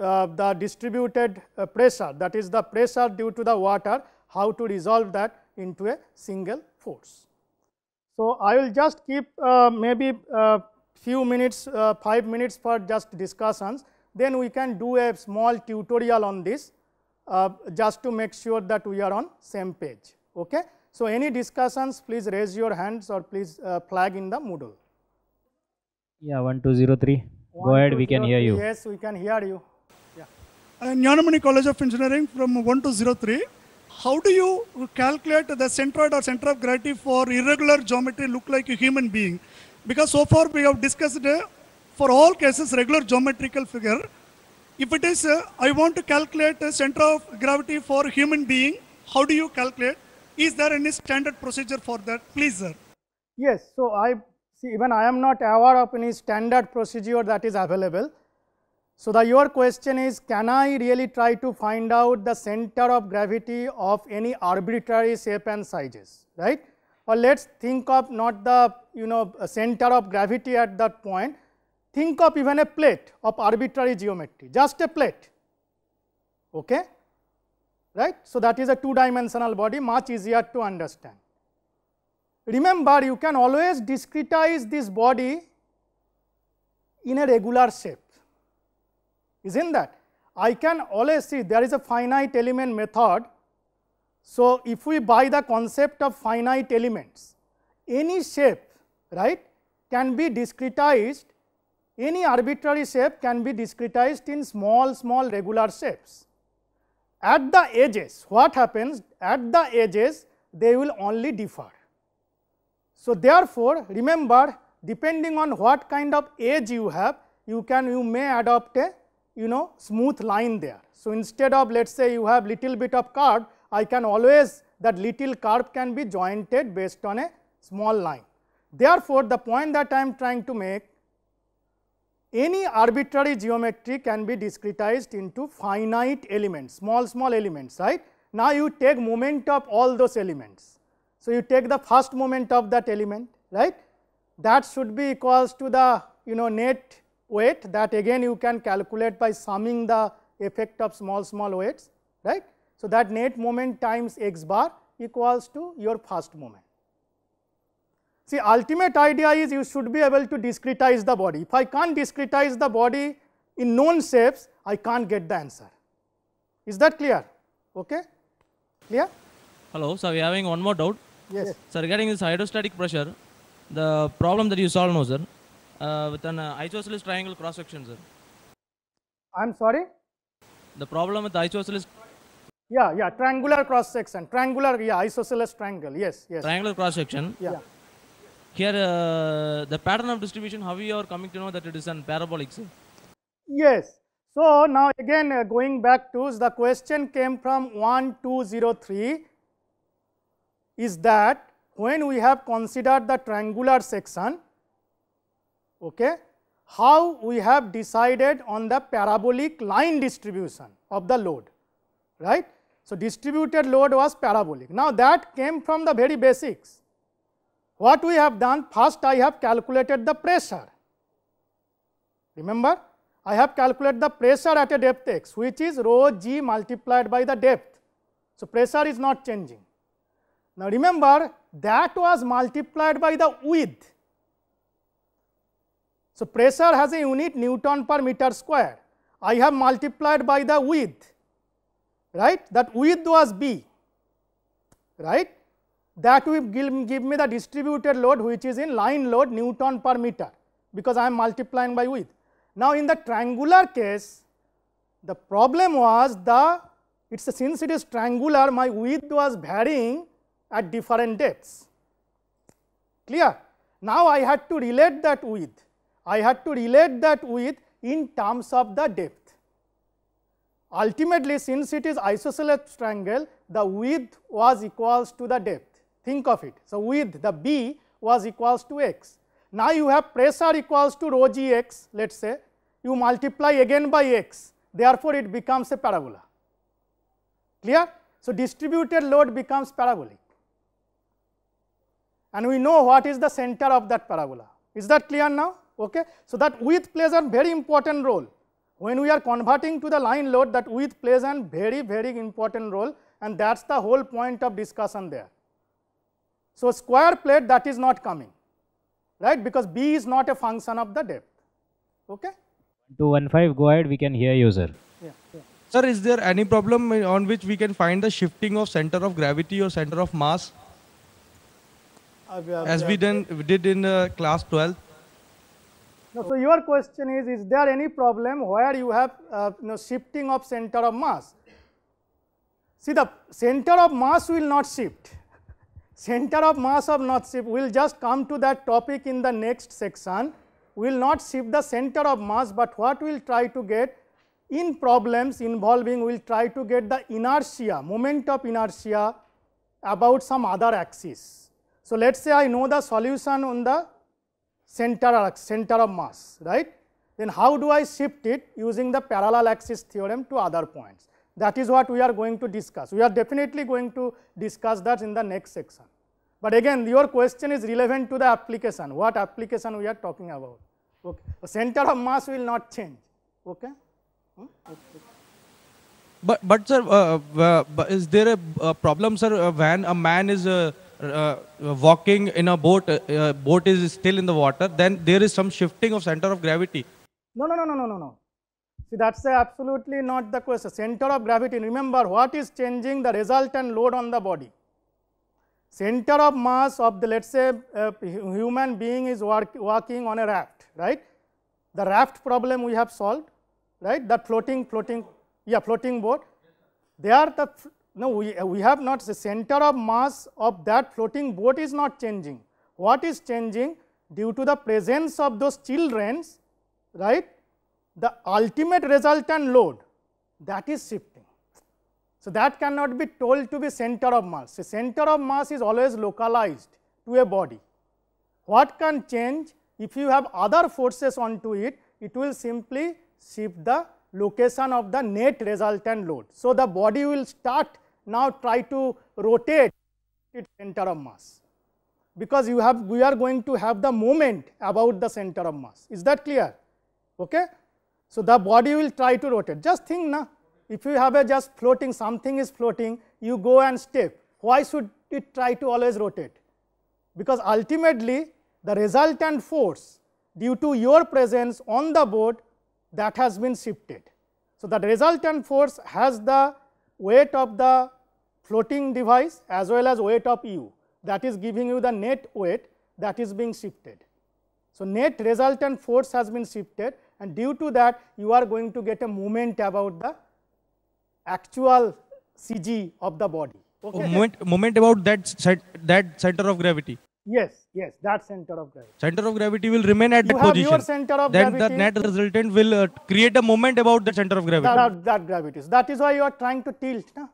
uh, the distributed uh, pressure that is the pressure due to the water how to resolve that into a single force. So, I will just keep uh, maybe uh, few minutes uh, 5 minutes for just discussions then we can do a small tutorial on this uh, just to make sure that we are on same page. Okay? So, any discussions please raise your hands or please flag in the Moodle. Yeah 1203 go ahead we can hear you. Yes we can hear you. Uh, Nyanamani College of Engineering from 1 to 03. How do you calculate the centroid or center of gravity for irregular geometry look like a human being? Because so far we have discussed uh, for all cases regular geometrical figure. If it is, uh, I want to calculate the uh, center of gravity for human being, how do you calculate? Is there any standard procedure for that? Please, sir. Yes, so I see even I am not aware of any standard procedure that is available. So, the your question is can I really try to find out the center of gravity of any arbitrary shape and sizes right or let us think of not the you know center of gravity at that point think of even a plate of arbitrary geometry just a plate okay right. So, that is a two dimensional body much easier to understand. Remember you can always discretize this body in a regular shape isn't that? I can always see there is a finite element method. So, if we buy the concept of finite elements, any shape right can be discretized, any arbitrary shape can be discretized in small, small regular shapes. At the edges, what happens? At the edges, they will only differ. So, therefore, remember depending on what kind of edge you have, you can you may adopt a you know smooth line there. So, instead of let us say you have little bit of curve, I can always that little curve can be jointed based on a small line. Therefore, the point that I am trying to make any arbitrary geometry can be discretized into finite elements, small small elements right. Now, you take moment of all those elements. So, you take the first moment of that element right that should be equals to the you know net weight that again you can calculate by summing the effect of small small weights right. So, that net moment times x bar equals to your first moment. See ultimate idea is you should be able to discretize the body. If I can't discretize the body in known shapes, I can't get the answer. Is that clear? Okay? Clear? Hello, sir. We are having one more doubt. Yes. yes. Sir, regarding this hydrostatic pressure, the problem that you solved now, sir, uh, with an uh, isosceles triangle cross section, sir. I'm sorry? The problem with the isosceles. Yeah, yeah, triangular cross section. Triangular, yeah, isosceles triangle. Yes, yes. Triangular cross section. Yeah. yeah. Here, uh, the pattern of distribution, how you are coming to know that it is an parabolic, sir? Yes. So, now again uh, going back to the question came from 1203 is that when we have considered the triangular section, okay, how we have decided on the parabolic line distribution of the load, right. So, distributed load was parabolic. Now, that came from the very basics. What we have done, first I have calculated the pressure. Remember, I have calculated the pressure at a depth x, which is rho g multiplied by the depth. So, pressure is not changing. Now, remember that was multiplied by the width. So, pressure has a unit Newton per meter square. I have multiplied by the width, right? That width was B, right? That will give, give me the distributed load which is in line load Newton per meter because I am multiplying by width. Now, in the triangular case, the problem was the it's a, since it is triangular, my width was varying at different depths. Clear? Now, I had to relate that width I had to relate that with in terms of the depth. Ultimately, since it is isosceles triangle, the width was equals to the depth. Think of it. So, width the b was equals to x. Now, you have pressure equals to rho g x let us say you multiply again by x therefore, it becomes a parabola clear. So, distributed load becomes parabolic and we know what is the center of that parabola. Is that clear now? Okay? So that width plays a very important role. When we are converting to the line load, that width plays a very, very important role and that's the whole point of discussion there. So square plate that is not coming, right? Because B is not a function of the depth, okay? 215, go ahead, we can hear you, sir. Yeah, yeah. Sir, is there any problem on which we can find the shifting of center of gravity or center of mass? Uh, as we then did in uh, class 12? So, your question is, is there any problem where you have uh, you know, shifting of center of mass? See the center of mass will not shift, center of mass of not shift, we will just come to that topic in the next section. We will not shift the center of mass, but what we will try to get in problems involving we will try to get the inertia, moment of inertia about some other axis. So, let us say I know the solution on the center, center of mass, right? Then how do I shift it using the parallel axis theorem to other points? That is what we are going to discuss. We are definitely going to discuss that in the next section. But again, your question is relevant to the application. What application we are talking about? Okay. The center of mass will not change. Okay. Hmm? okay. But but sir, uh, uh, is there a, a problem, sir, uh, when a man is uh, uh, uh, walking in a boat, uh, uh, boat is still in the water, then there is some shifting of center of gravity. No, no, no, no, no, no, no. See, that's absolutely not the question. Center of gravity, remember what is changing the resultant load on the body. Center of mass of the, let us say, uh, human being is work, walking on a raft, right? The raft problem we have solved, right? That floating, floating, yeah, floating boat. There the now, we, uh, we have not the center of mass of that floating boat is not changing. What is changing? Due to the presence of those childrens, right, the ultimate resultant load that is shifting. So, that cannot be told to be center of mass. The center of mass is always localized to a body. What can change? If you have other forces onto it, it will simply shift the location of the net resultant load. So, the body will start now try to rotate its center of mass because you have we are going to have the moment about the center of mass is that clear okay so the body will try to rotate just think na if you have a just floating something is floating you go and step why should it try to always rotate because ultimately the resultant force due to your presence on the board that has been shifted so the resultant force has the weight of the floating device as well as weight of u that is giving you the net weight that is being shifted. So, net resultant force has been shifted and due to that you are going to get a moment about the actual CG of the body. Okay? Oh, moment, moment about that, that center of gravity. Yes, yes, that center of gravity. Center of gravity will remain at you that position. Your center of gravity. gravity. the net resultant will uh, create a moment about the center of gravity. That, that gravity. That is why you are trying to tilt. Na?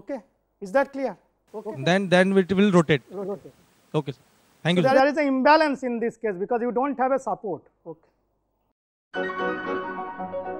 Okay. Is that clear? Okay. Then, then it will rotate. rotate. Okay. Thank you. There an imbalance in this case because you don't have a support. Okay.